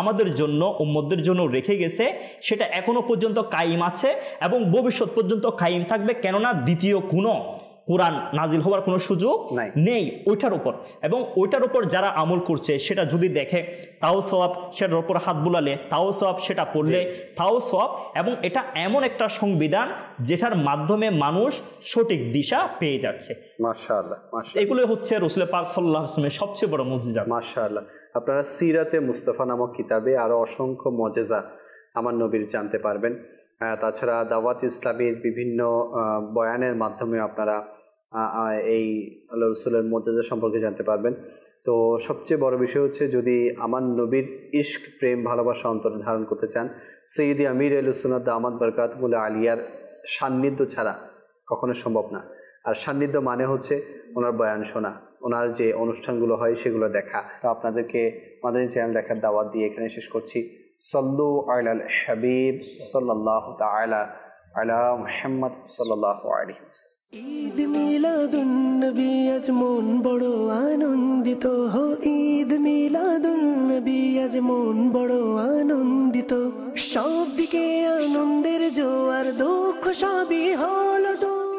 আমাদের জন্য উম্মদের জন্য রেখে গেছে সেটা এখনও পর্যন্ত কায়েম আছে এবং ভবিষ্যৎ পর্যন্ত কায়েম থাকবে কেননা দ্বিতীয় কোনো কোরআন নাজিল হওয়ার কোনো সুযোগ নেই ওইটার উপর এবং ওইটার উপর যারা আমল করছে সেটা যদি দেখে তাও সব সেটার উপর হাত বুলালে তাও সব সেটা পড়লে তাও সব এবং এটা এমন একটা সংবিধান যেটার মাধ্যমে মানুষ সঠিক দিশা পেয়ে যাচ্ছে এগুলো হচ্ছে রসুল পাক সাল্লাহ আসলামের সবচেয়ে বড় মসজিদ মাসা আল্লাহ আপনারা সিরাতে মুস্তফা নামক কিতাবে আরও অসংখ্য মজেজা আমার নবীর জানতে পারবেন তাছাড়া দাওয়াত ইসলামীর বিভিন্ন বয়ানের মাধ্যমে আপনারা এই আল্লাহ রসুলের মজেজা সম্পর্কে জানতে পারবেন তো সবচেয়ে বড় বিষয় হচ্ছে যদি আমার নবীর ইশক প্রেম ভালোবাসা অন্তরে ধারণ করতে চান সেইদি আমির আলুসুনাদ আমাদ বলে আলিয়ার সান্নিধ্য ছাড়া কখনো সম্ভব না আর সান্নিধ্য মানে হচ্ছে ওনার বয়ান শোনা ওনার যে অনুষ্ঠানগুলো হয় সেগুলো দেখা তো আপনাদেরকে আমাদের চ্যানেল দেখার দাওয়াত দিয়ে এখানে শেষ করছি সল্লু আল হাবিব সাল্লাহ তালা আলা মোহাম্মদ সাল্লাল্লাহু আলী ঈদ মিলাদুন নবী আজ মন বড় আনন্দিত হো ঈদ মিলাদুন নবী আজ মন বড় আনন্দিত সব দিকে আনন্দের জোয়ার দুঃখ সবই হলো দূর